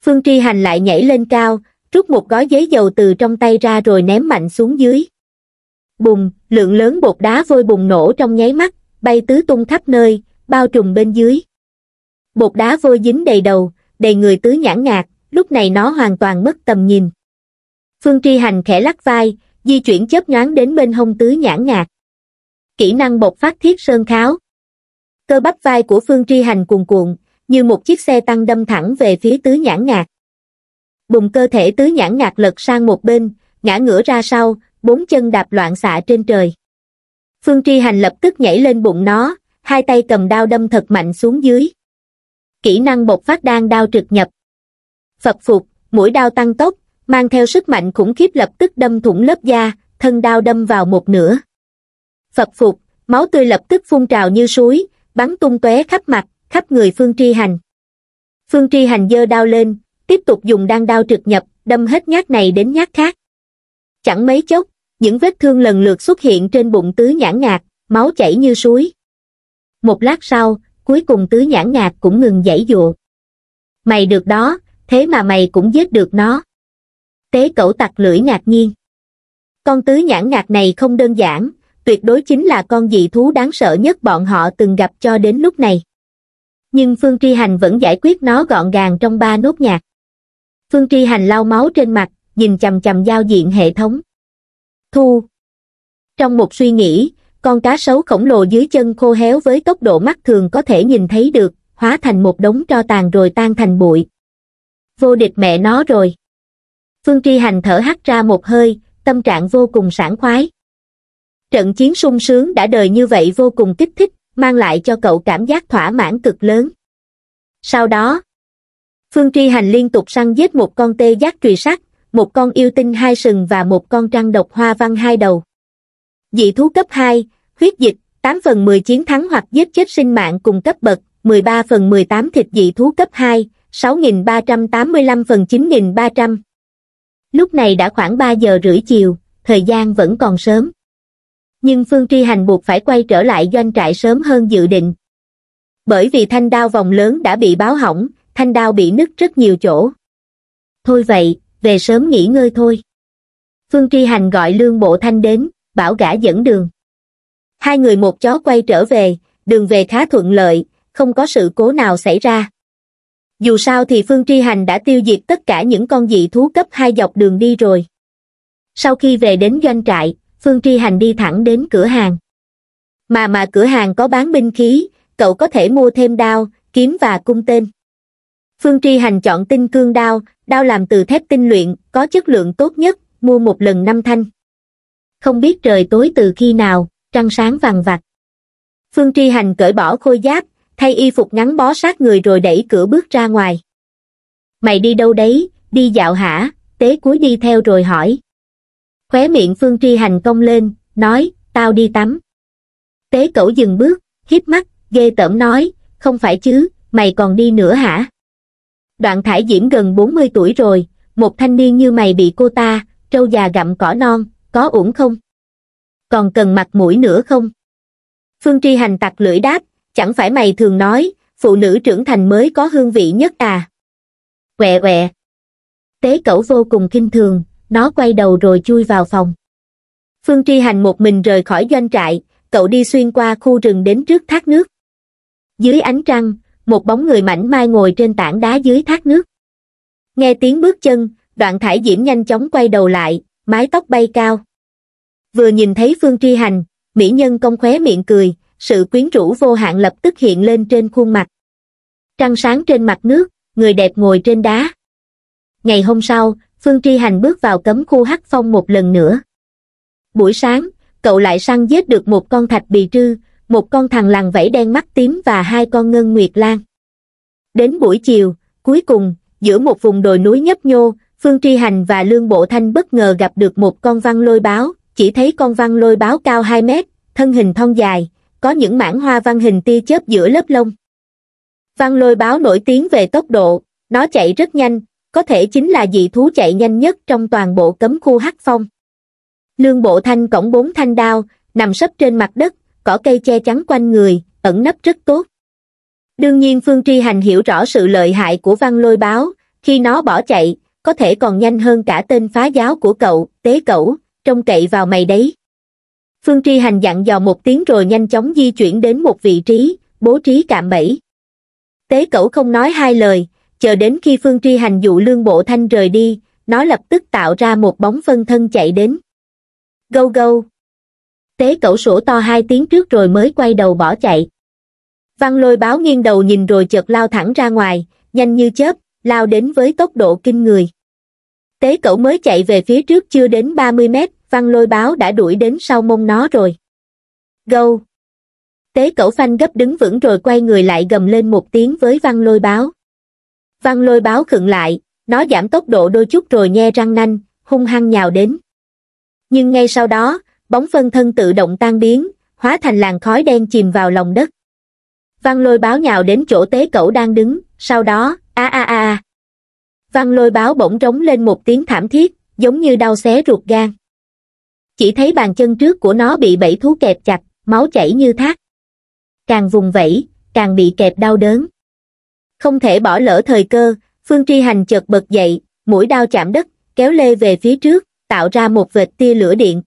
S1: Phương Tri Hành lại nhảy lên cao, rút một gói giấy dầu từ trong tay ra rồi ném mạnh xuống dưới. Bùng, lượng lớn bột đá vôi bùng nổ trong nháy mắt, bay tứ tung khắp nơi, bao trùm bên dưới. Bột đá vôi dính đầy đầu, đầy người tứ nhãn ngạc, lúc này nó hoàn toàn mất tầm nhìn. Phương Tri Hành khẽ lắc vai, di chuyển chớp nhoáng đến bên hông tứ nhãn ngạc. Kỹ năng bột phát thiết sơn kháo, cơ bắp vai của phương tri hành cuồn cuộn như một chiếc xe tăng đâm thẳng về phía tứ nhãn ngạc bùng cơ thể tứ nhãn ngạc lật sang một bên ngã ngửa ra sau bốn chân đạp loạn xạ trên trời phương tri hành lập tức nhảy lên bụng nó hai tay cầm đao đâm thật mạnh xuống dưới kỹ năng bộc phát đan đao trực nhập phật phục mũi đao tăng tốc mang theo sức mạnh khủng khiếp lập tức đâm thủng lớp da thân đao đâm vào một nửa phật phục máu tươi lập tức phun trào như suối bắn tung tóe khắp mặt, khắp người Phương Tri Hành. Phương Tri Hành giơ đao lên, tiếp tục dùng đan đao trực nhập, đâm hết nhát này đến nhát khác. Chẳng mấy chốc, những vết thương lần lượt xuất hiện trên bụng tứ nhãn ngạc, máu chảy như suối. Một lát sau, cuối cùng tứ nhãn ngạc cũng ngừng giãy dụa. Mày được đó, thế mà mày cũng giết được nó. Tế cẩu tặc lưỡi ngạc nhiên. Con tứ nhãn ngạc này không đơn giản, tuyệt đối chính là con dị thú đáng sợ nhất bọn họ từng gặp cho đến lúc này nhưng phương tri hành vẫn giải quyết nó gọn gàng trong ba nốt nhạc phương tri hành lau máu trên mặt nhìn chầm chầm giao diện hệ thống thu trong một suy nghĩ con cá sấu khổng lồ dưới chân khô héo với tốc độ mắt thường có thể nhìn thấy được hóa thành một đống tro tàn rồi tan thành bụi vô địch mẹ nó rồi phương tri hành thở hắt ra một hơi tâm trạng vô cùng sảng khoái Trận chiến sung sướng đã đời như vậy vô cùng kích thích, mang lại cho cậu cảm giác thỏa mãn cực lớn. Sau đó, Phương Tri Hành liên tục săn giết một con tê giác trùy sắt, một con yêu tinh hai sừng và một con trăng độc hoa văn hai đầu. Dị thú cấp 2, huyết dịch, 8 phần 10 chiến thắng hoặc giết chết sinh mạng cùng cấp bậc, 13 phần 18 thịt dị thú cấp 2, 6.385 phần 9.300. Lúc này đã khoảng 3 giờ rưỡi chiều, thời gian vẫn còn sớm nhưng Phương Tri Hành buộc phải quay trở lại doanh trại sớm hơn dự định. Bởi vì thanh đao vòng lớn đã bị báo hỏng, thanh đao bị nứt rất nhiều chỗ. Thôi vậy, về sớm nghỉ ngơi thôi. Phương Tri Hành gọi lương bộ thanh đến, bảo gã dẫn đường. Hai người một chó quay trở về, đường về khá thuận lợi, không có sự cố nào xảy ra. Dù sao thì Phương Tri Hành đã tiêu diệt tất cả những con dị thú cấp hai dọc đường đi rồi. Sau khi về đến doanh trại, phương tri hành đi thẳng đến cửa hàng mà mà cửa hàng có bán binh khí cậu có thể mua thêm đao kiếm và cung tên phương tri hành chọn tinh cương đao đao làm từ thép tinh luyện có chất lượng tốt nhất mua một lần năm thanh không biết trời tối từ khi nào trăng sáng vàng vặt phương tri hành cởi bỏ khôi giáp thay y phục ngắn bó sát người rồi đẩy cửa bước ra ngoài mày đi đâu đấy đi dạo hả tế cuối đi theo rồi hỏi Khóe miệng Phương Tri Hành công lên, nói, tao đi tắm. Tế cẩu dừng bước, hiếp mắt, ghê tởm nói, không phải chứ, mày còn đi nữa hả? Đoạn thải diễm gần 40 tuổi rồi, một thanh niên như mày bị cô ta, trâu già gặm cỏ non, có uổng không? Còn cần mặt mũi nữa không? Phương Tri Hành tặc lưỡi đáp, chẳng phải mày thường nói, phụ nữ trưởng thành mới có hương vị nhất à? Quẹ quẹ. Tế cẩu vô cùng kinh thường, nó quay đầu rồi chui vào phòng. Phương Tri Hành một mình rời khỏi doanh trại, cậu đi xuyên qua khu rừng đến trước thác nước. Dưới ánh trăng, một bóng người mảnh mai ngồi trên tảng đá dưới thác nước. Nghe tiếng bước chân, đoạn thải diễm nhanh chóng quay đầu lại, mái tóc bay cao. Vừa nhìn thấy Phương Tri Hành, mỹ nhân công khóe miệng cười, sự quyến rũ vô hạn lập tức hiện lên trên khuôn mặt. Trăng sáng trên mặt nước, người đẹp ngồi trên đá. Ngày hôm sau, phương tri hành bước vào cấm khu hắc phong một lần nữa buổi sáng cậu lại săn giết được một con thạch bì trư một con thằng lằn vẫy đen mắt tím và hai con ngân nguyệt lan đến buổi chiều cuối cùng giữa một vùng đồi núi nhấp nhô phương tri hành và lương bộ thanh bất ngờ gặp được một con văn lôi báo chỉ thấy con văn lôi báo cao hai mét thân hình thon dài có những mảng hoa văn hình tia chớp giữa lớp lông văn lôi báo nổi tiếng về tốc độ nó chạy rất nhanh có thể chính là dị thú chạy nhanh nhất trong toàn bộ cấm khu hắc phong. Lương bộ thanh cổng bốn thanh đao, nằm sấp trên mặt đất, cỏ cây che chắn quanh người, ẩn nấp rất tốt. Đương nhiên Phương Tri Hành hiểu rõ sự lợi hại của văn lôi báo, khi nó bỏ chạy, có thể còn nhanh hơn cả tên phá giáo của cậu, tế cẩu, trông cậy vào mày đấy. Phương Tri Hành dặn dò một tiếng rồi nhanh chóng di chuyển đến một vị trí, bố trí cạm bẫy. Tế cẩu không nói hai lời, chờ đến khi phương tri hành dụ lương bộ thanh rời đi, nó lập tức tạo ra một bóng phân thân chạy đến. Gâu gâu! Tế cẩu sổ to hai tiếng trước rồi mới quay đầu bỏ chạy. Văn lôi báo nghiêng đầu nhìn rồi chợt lao thẳng ra ngoài, nhanh như chớp, lao đến với tốc độ kinh người. Tế cẩu mới chạy về phía trước chưa đến 30 mét, văn lôi báo đã đuổi đến sau mông nó rồi. Gâu! Tế cẩu phanh gấp đứng vững rồi quay người lại gầm lên một tiếng với văn lôi báo. Văn lôi báo khựng lại, nó giảm tốc độ đôi chút rồi nhe răng nanh, hung hăng nhào đến. Nhưng ngay sau đó, bóng phân thân tự động tan biến, hóa thành làn khói đen chìm vào lòng đất. Văn lôi báo nhào đến chỗ tế cẩu đang đứng, sau đó, a a a. Văn lôi báo bỗng trống lên một tiếng thảm thiết, giống như đau xé ruột gan. Chỉ thấy bàn chân trước của nó bị bảy thú kẹp chặt, máu chảy như thác. Càng vùng vẫy, càng bị kẹp đau đớn không thể bỏ lỡ thời cơ, Phương Tri Hành chợt bật dậy, mũi đao chạm đất, kéo lê về phía trước, tạo ra một vệt tia lửa điện.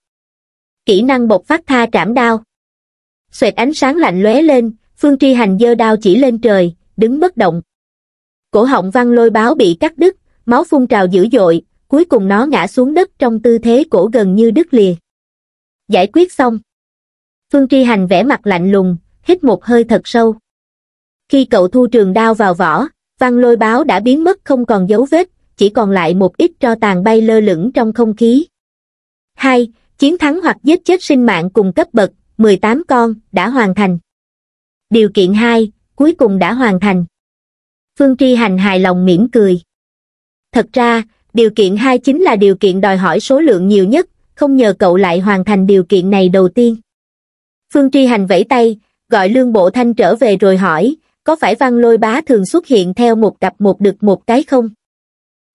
S1: Kỹ năng bộc phát tha trảm đao. Xoẹt ánh sáng lạnh lóe lên, Phương Tri Hành giơ đao chỉ lên trời, đứng bất động. Cổ họng văn lôi báo bị cắt đứt, máu phun trào dữ dội, cuối cùng nó ngã xuống đất trong tư thế cổ gần như đứt lìa. Giải quyết xong. Phương Tri Hành vẽ mặt lạnh lùng, hít một hơi thật sâu. Khi cậu thu trường đao vào vỏ, văn lôi báo đã biến mất không còn dấu vết, chỉ còn lại một ít tro tàn bay lơ lửng trong không khí. 2. Chiến thắng hoặc giết chết sinh mạng cùng cấp bậc, 18 con, đã hoàn thành. Điều kiện 2, cuối cùng đã hoàn thành. Phương Tri Hành hài lòng mỉm cười. Thật ra, điều kiện 2 chính là điều kiện đòi hỏi số lượng nhiều nhất, không nhờ cậu lại hoàn thành điều kiện này đầu tiên. Phương Tri Hành vẫy tay, gọi Lương Bộ Thanh trở về rồi hỏi, có phải văn lôi bá thường xuất hiện theo một cặp một được một cái không?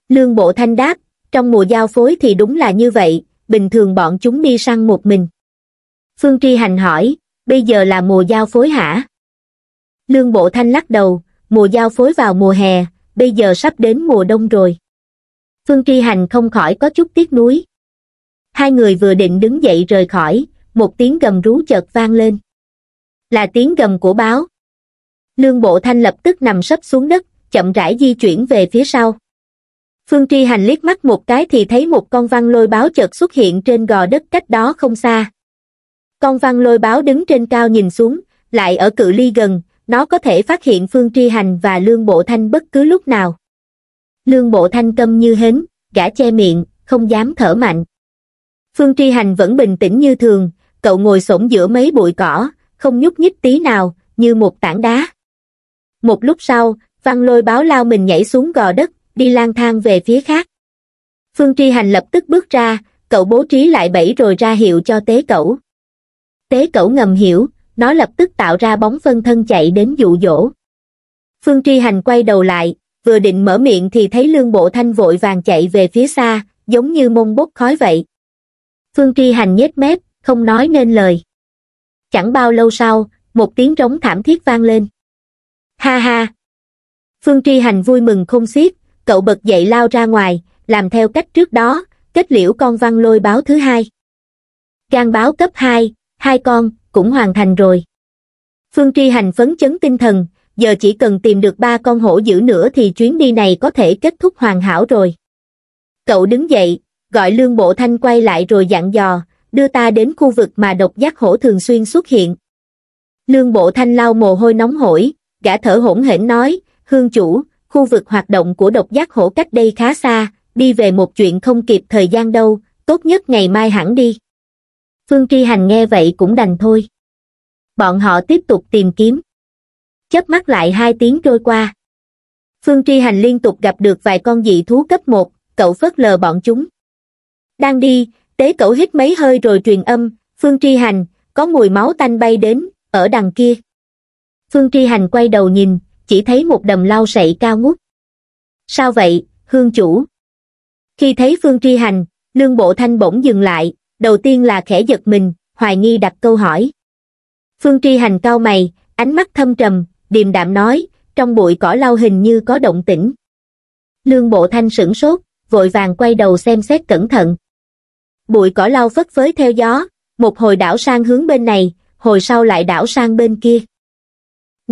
S1: Lương Bộ Thanh đáp, trong mùa giao phối thì đúng là như vậy, bình thường bọn chúng đi săn một mình. Phương Tri Hành hỏi, bây giờ là mùa giao phối hả? Lương Bộ Thanh lắc đầu, mùa giao phối vào mùa hè, bây giờ sắp đến mùa đông rồi. Phương Tri Hành không khỏi có chút tiếc nuối. Hai người vừa định đứng dậy rời khỏi, một tiếng gầm rú chợt vang lên. Là tiếng gầm của báo lương bộ thanh lập tức nằm sấp xuống đất, chậm rãi di chuyển về phía sau. Phương Tri Hành liếc mắt một cái thì thấy một con văn lôi báo chợt xuất hiện trên gò đất cách đó không xa. Con văn lôi báo đứng trên cao nhìn xuống, lại ở cự ly gần, nó có thể phát hiện Phương Tri Hành và Lương Bộ Thanh bất cứ lúc nào. Lương Bộ Thanh câm như hến, gã che miệng, không dám thở mạnh. Phương Tri Hành vẫn bình tĩnh như thường, cậu ngồi xổm giữa mấy bụi cỏ, không nhúc nhích tí nào, như một tảng đá một lúc sau văn lôi báo lao mình nhảy xuống gò đất đi lang thang về phía khác phương tri hành lập tức bước ra cậu bố trí lại bẫy rồi ra hiệu cho tế cẩu tế cẩu ngầm hiểu nó lập tức tạo ra bóng phân thân chạy đến dụ dỗ phương tri hành quay đầu lại vừa định mở miệng thì thấy lương bộ thanh vội vàng chạy về phía xa giống như mông bốc khói vậy phương tri hành nhếch mép không nói nên lời chẳng bao lâu sau một tiếng rống thảm thiết vang lên Ha ha! Phương Tri Hành vui mừng không xiết, cậu bật dậy lao ra ngoài, làm theo cách trước đó, kết liễu con văn lôi báo thứ hai. Gan báo cấp 2, hai con, cũng hoàn thành rồi. Phương Tri Hành phấn chấn tinh thần, giờ chỉ cần tìm được ba con hổ dữ nữa thì chuyến đi này có thể kết thúc hoàn hảo rồi. Cậu đứng dậy, gọi Lương Bộ Thanh quay lại rồi dặn dò, đưa ta đến khu vực mà độc giác hổ thường xuyên xuất hiện. Lương Bộ Thanh lau mồ hôi nóng hổi, gã thở hổn hển nói, hương chủ, khu vực hoạt động của độc giác hổ cách đây khá xa, đi về một chuyện không kịp thời gian đâu, tốt nhất ngày mai hẳn đi. Phương Tri Hành nghe vậy cũng đành thôi. Bọn họ tiếp tục tìm kiếm. Chớp mắt lại hai tiếng trôi qua. Phương Tri Hành liên tục gặp được vài con dị thú cấp 1, cậu phớt lờ bọn chúng. Đang đi, tế cậu hít mấy hơi rồi truyền âm, Phương Tri Hành, có mùi máu tanh bay đến, ở đằng kia phương tri hành quay đầu nhìn chỉ thấy một đầm lau sậy cao ngút sao vậy hương chủ khi thấy phương tri hành lương bộ thanh bỗng dừng lại đầu tiên là khẽ giật mình hoài nghi đặt câu hỏi phương tri hành cau mày ánh mắt thâm trầm điềm đạm nói trong bụi cỏ lau hình như có động tĩnh lương bộ thanh sửng sốt vội vàng quay đầu xem xét cẩn thận bụi cỏ lau phất phới theo gió một hồi đảo sang hướng bên này hồi sau lại đảo sang bên kia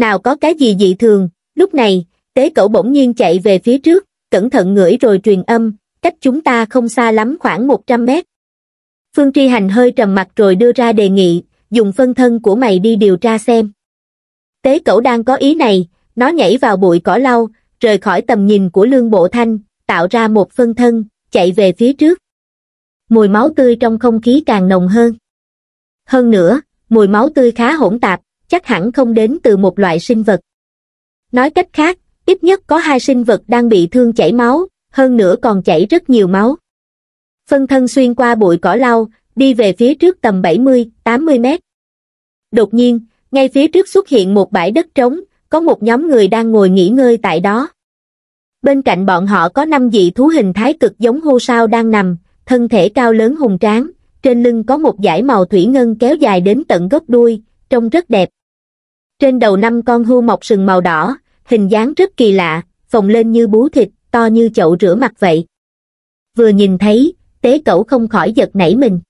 S1: nào có cái gì dị thường, lúc này, tế cẩu bỗng nhiên chạy về phía trước, cẩn thận ngửi rồi truyền âm, cách chúng ta không xa lắm khoảng 100 mét. Phương Tri Hành hơi trầm mặt rồi đưa ra đề nghị, dùng phân thân của mày đi điều tra xem. Tế cẩu đang có ý này, nó nhảy vào bụi cỏ lau, rời khỏi tầm nhìn của lương bộ thanh, tạo ra một phân thân, chạy về phía trước. Mùi máu tươi trong không khí càng nồng hơn. Hơn nữa, mùi máu tươi khá hỗn tạp, chắc hẳn không đến từ một loại sinh vật. Nói cách khác, ít nhất có hai sinh vật đang bị thương chảy máu, hơn nữa còn chảy rất nhiều máu. Phân thân xuyên qua bụi cỏ lau, đi về phía trước tầm 70-80 mét. Đột nhiên, ngay phía trước xuất hiện một bãi đất trống, có một nhóm người đang ngồi nghỉ ngơi tại đó. Bên cạnh bọn họ có năm dị thú hình thái cực giống hô sao đang nằm, thân thể cao lớn hùng tráng, trên lưng có một dải màu thủy ngân kéo dài đến tận gốc đuôi, trông rất đẹp. Trên đầu năm con hưu mọc sừng màu đỏ, hình dáng rất kỳ lạ, phồng lên như bú thịt, to như chậu rửa mặt vậy. Vừa nhìn thấy, tế cẩu không khỏi giật nảy mình.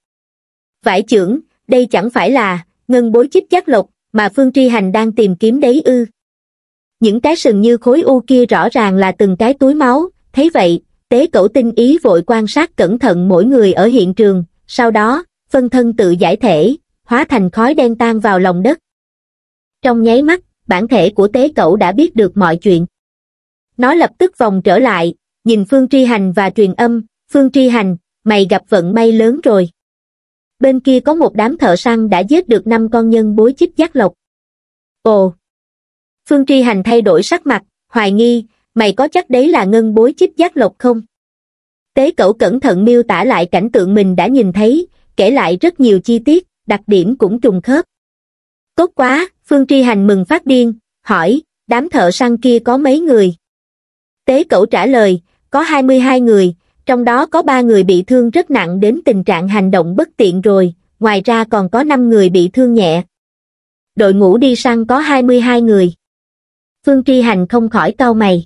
S1: Vải trưởng, đây chẳng phải là ngân bối chích giác lộc mà Phương Tri Hành đang tìm kiếm đấy ư. Những cái sừng như khối u kia rõ ràng là từng cái túi máu, thấy vậy, tế cẩu tinh ý vội quan sát cẩn thận mỗi người ở hiện trường, sau đó, phân thân tự giải thể, hóa thành khói đen tan vào lòng đất trong nháy mắt bản thể của tế cẩu đã biết được mọi chuyện nó lập tức vòng trở lại nhìn phương tri hành và truyền âm phương tri hành mày gặp vận may lớn rồi bên kia có một đám thợ săn đã giết được năm con nhân bối chích giác lộc ồ phương tri hành thay đổi sắc mặt hoài nghi mày có chắc đấy là ngân bối chích giác lộc không tế cẩu cẩn thận miêu tả lại cảnh tượng mình đã nhìn thấy kể lại rất nhiều chi tiết đặc điểm cũng trùng khớp Tốt quá, Phương Tri Hành mừng phát điên, hỏi, đám thợ săn kia có mấy người? Tế cẩu trả lời, có 22 người, trong đó có 3 người bị thương rất nặng đến tình trạng hành động bất tiện rồi, ngoài ra còn có 5 người bị thương nhẹ. Đội ngũ đi săn có 22 người. Phương Tri Hành không khỏi cau mày.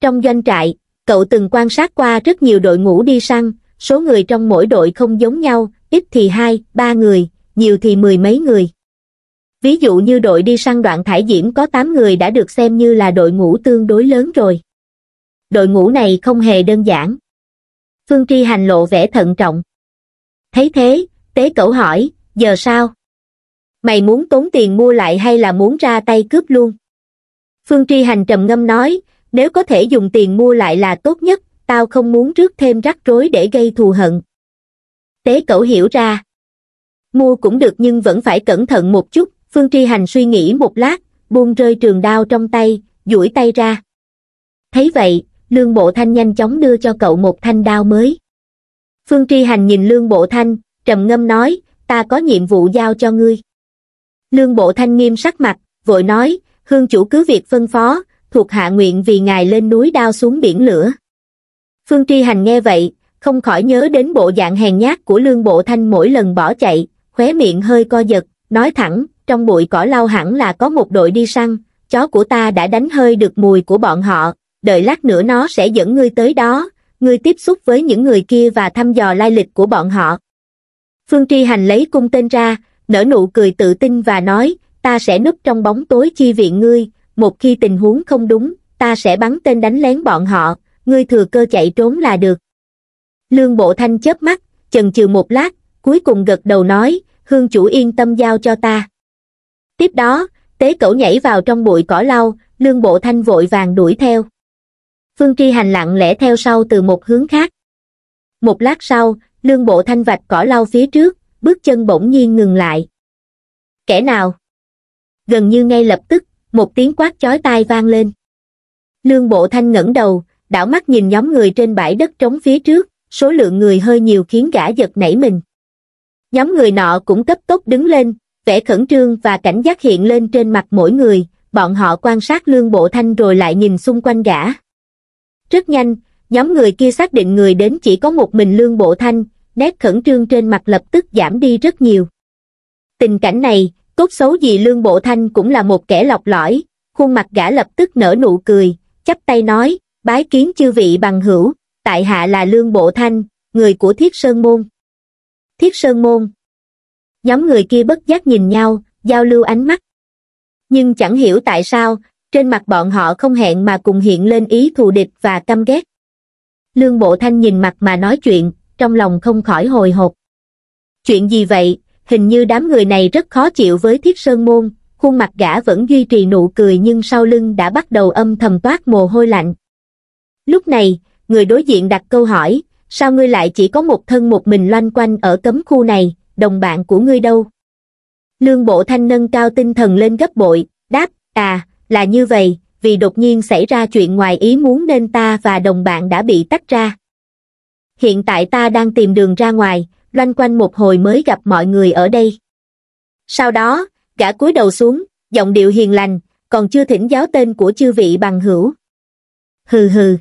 S1: Trong doanh trại, cậu từng quan sát qua rất nhiều đội ngũ đi săn, số người trong mỗi đội không giống nhau, ít thì hai, ba người, nhiều thì mười mấy người. Ví dụ như đội đi săn đoạn thải diễm có 8 người đã được xem như là đội ngũ tương đối lớn rồi. Đội ngũ này không hề đơn giản. Phương Tri Hành lộ vẻ thận trọng. Thấy thế, tế cẩu hỏi, giờ sao? Mày muốn tốn tiền mua lại hay là muốn ra tay cướp luôn? Phương Tri Hành trầm ngâm nói, nếu có thể dùng tiền mua lại là tốt nhất, tao không muốn rước thêm rắc rối để gây thù hận. Tế cẩu hiểu ra. Mua cũng được nhưng vẫn phải cẩn thận một chút, phương tri hành suy nghĩ một lát buông rơi trường đao trong tay duỗi tay ra thấy vậy lương bộ thanh nhanh chóng đưa cho cậu một thanh đao mới phương tri hành nhìn lương bộ thanh trầm ngâm nói ta có nhiệm vụ giao cho ngươi lương bộ thanh nghiêm sắc mặt vội nói hương chủ cứ việc phân phó thuộc hạ nguyện vì ngài lên núi đao xuống biển lửa phương tri hành nghe vậy không khỏi nhớ đến bộ dạng hèn nhát của lương bộ thanh mỗi lần bỏ chạy khóe miệng hơi co giật nói thẳng trong bụi cỏ lau hẳn là có một đội đi săn, chó của ta đã đánh hơi được mùi của bọn họ, đợi lát nữa nó sẽ dẫn ngươi tới đó, ngươi tiếp xúc với những người kia và thăm dò lai lịch của bọn họ. Phương Tri Hành lấy cung tên ra, nở nụ cười tự tin và nói, ta sẽ núp trong bóng tối chi viện ngươi, một khi tình huống không đúng, ta sẽ bắn tên đánh lén bọn họ, ngươi thừa cơ chạy trốn là được. Lương Bộ Thanh chớp mắt, chần chừ một lát, cuối cùng gật đầu nói, hương chủ yên tâm giao cho ta tiếp đó tế cẩu nhảy vào trong bụi cỏ lau lương bộ thanh vội vàng đuổi theo phương tri hành lặng lẽ theo sau từ một hướng khác một lát sau lương bộ thanh vạch cỏ lau phía trước bước chân bỗng nhiên ngừng lại kẻ nào gần như ngay lập tức một tiếng quát chói tai vang lên lương bộ thanh ngẩng đầu đảo mắt nhìn nhóm người trên bãi đất trống phía trước số lượng người hơi nhiều khiến gã giật nảy mình nhóm người nọ cũng cấp tốc đứng lên vẻ khẩn trương và cảnh giác hiện lên trên mặt mỗi người, bọn họ quan sát lương bộ thanh rồi lại nhìn xung quanh gã. Rất nhanh, nhóm người kia xác định người đến chỉ có một mình lương bộ thanh, nét khẩn trương trên mặt lập tức giảm đi rất nhiều. Tình cảnh này, tốt xấu gì lương bộ thanh cũng là một kẻ lọc lõi, khuôn mặt gã lập tức nở nụ cười, chắp tay nói, bái kiến chư vị bằng hữu, tại hạ là lương bộ thanh, người của thiết sơn môn. Thiết sơn môn, nhóm người kia bất giác nhìn nhau giao lưu ánh mắt nhưng chẳng hiểu tại sao trên mặt bọn họ không hẹn mà cùng hiện lên ý thù địch và căm ghét lương bộ thanh nhìn mặt mà nói chuyện trong lòng không khỏi hồi hộp chuyện gì vậy hình như đám người này rất khó chịu với thiết sơn môn khuôn mặt gã vẫn duy trì nụ cười nhưng sau lưng đã bắt đầu âm thầm toát mồ hôi lạnh lúc này người đối diện đặt câu hỏi sao ngươi lại chỉ có một thân một mình loanh quanh ở cấm khu này đồng bạn của ngươi đâu? Lương Bộ Thanh nâng cao tinh thần lên gấp bội, đáp, à, là như vậy, vì đột nhiên xảy ra chuyện ngoài ý muốn nên ta và đồng bạn đã bị tách ra. Hiện tại ta đang tìm đường ra ngoài, loanh quanh một hồi mới gặp mọi người ở đây. Sau đó, gã cúi đầu xuống, giọng điệu hiền lành, còn chưa thỉnh giáo tên của chư vị bằng hữu. Hừ hừ.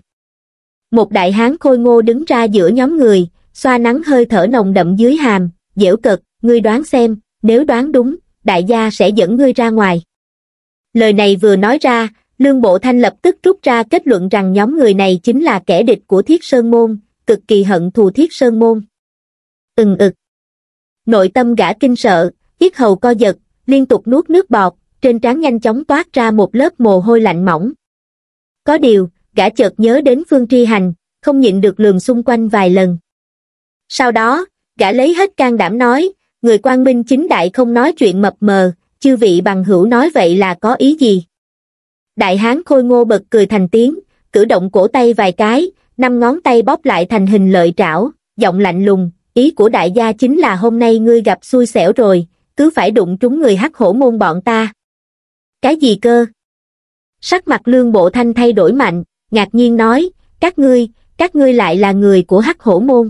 S1: Một đại hán khôi ngô đứng ra giữa nhóm người, xoa nắng hơi thở nồng đậm dưới hàm, dẻo cực, ngươi đoán xem, nếu đoán đúng, đại gia sẽ dẫn ngươi ra ngoài. Lời này vừa nói ra, Lương Bộ Thanh lập tức rút ra kết luận rằng nhóm người này chính là kẻ địch của Thiết Sơn Môn, cực kỳ hận thù Thiết Sơn Môn. Ừng ực. Nội tâm gã kinh sợ, yết hầu co giật, liên tục nuốt nước bọt, trên trán nhanh chóng toát ra một lớp mồ hôi lạnh mỏng. Có điều, gã chợt nhớ đến Phương Tri Hành, không nhịn được lường xung quanh vài lần. Sau đó, gã lấy hết can đảm nói người quan minh chính đại không nói chuyện mập mờ chư vị bằng hữu nói vậy là có ý gì đại hán khôi ngô bật cười thành tiếng cử động cổ tay vài cái năm ngón tay bóp lại thành hình lợi trảo giọng lạnh lùng ý của đại gia chính là hôm nay ngươi gặp xui xẻo rồi cứ phải đụng trúng người hắc hổ môn bọn ta cái gì cơ sắc mặt lương bộ thanh thay đổi mạnh ngạc nhiên nói các ngươi các ngươi lại là người của hắc hổ môn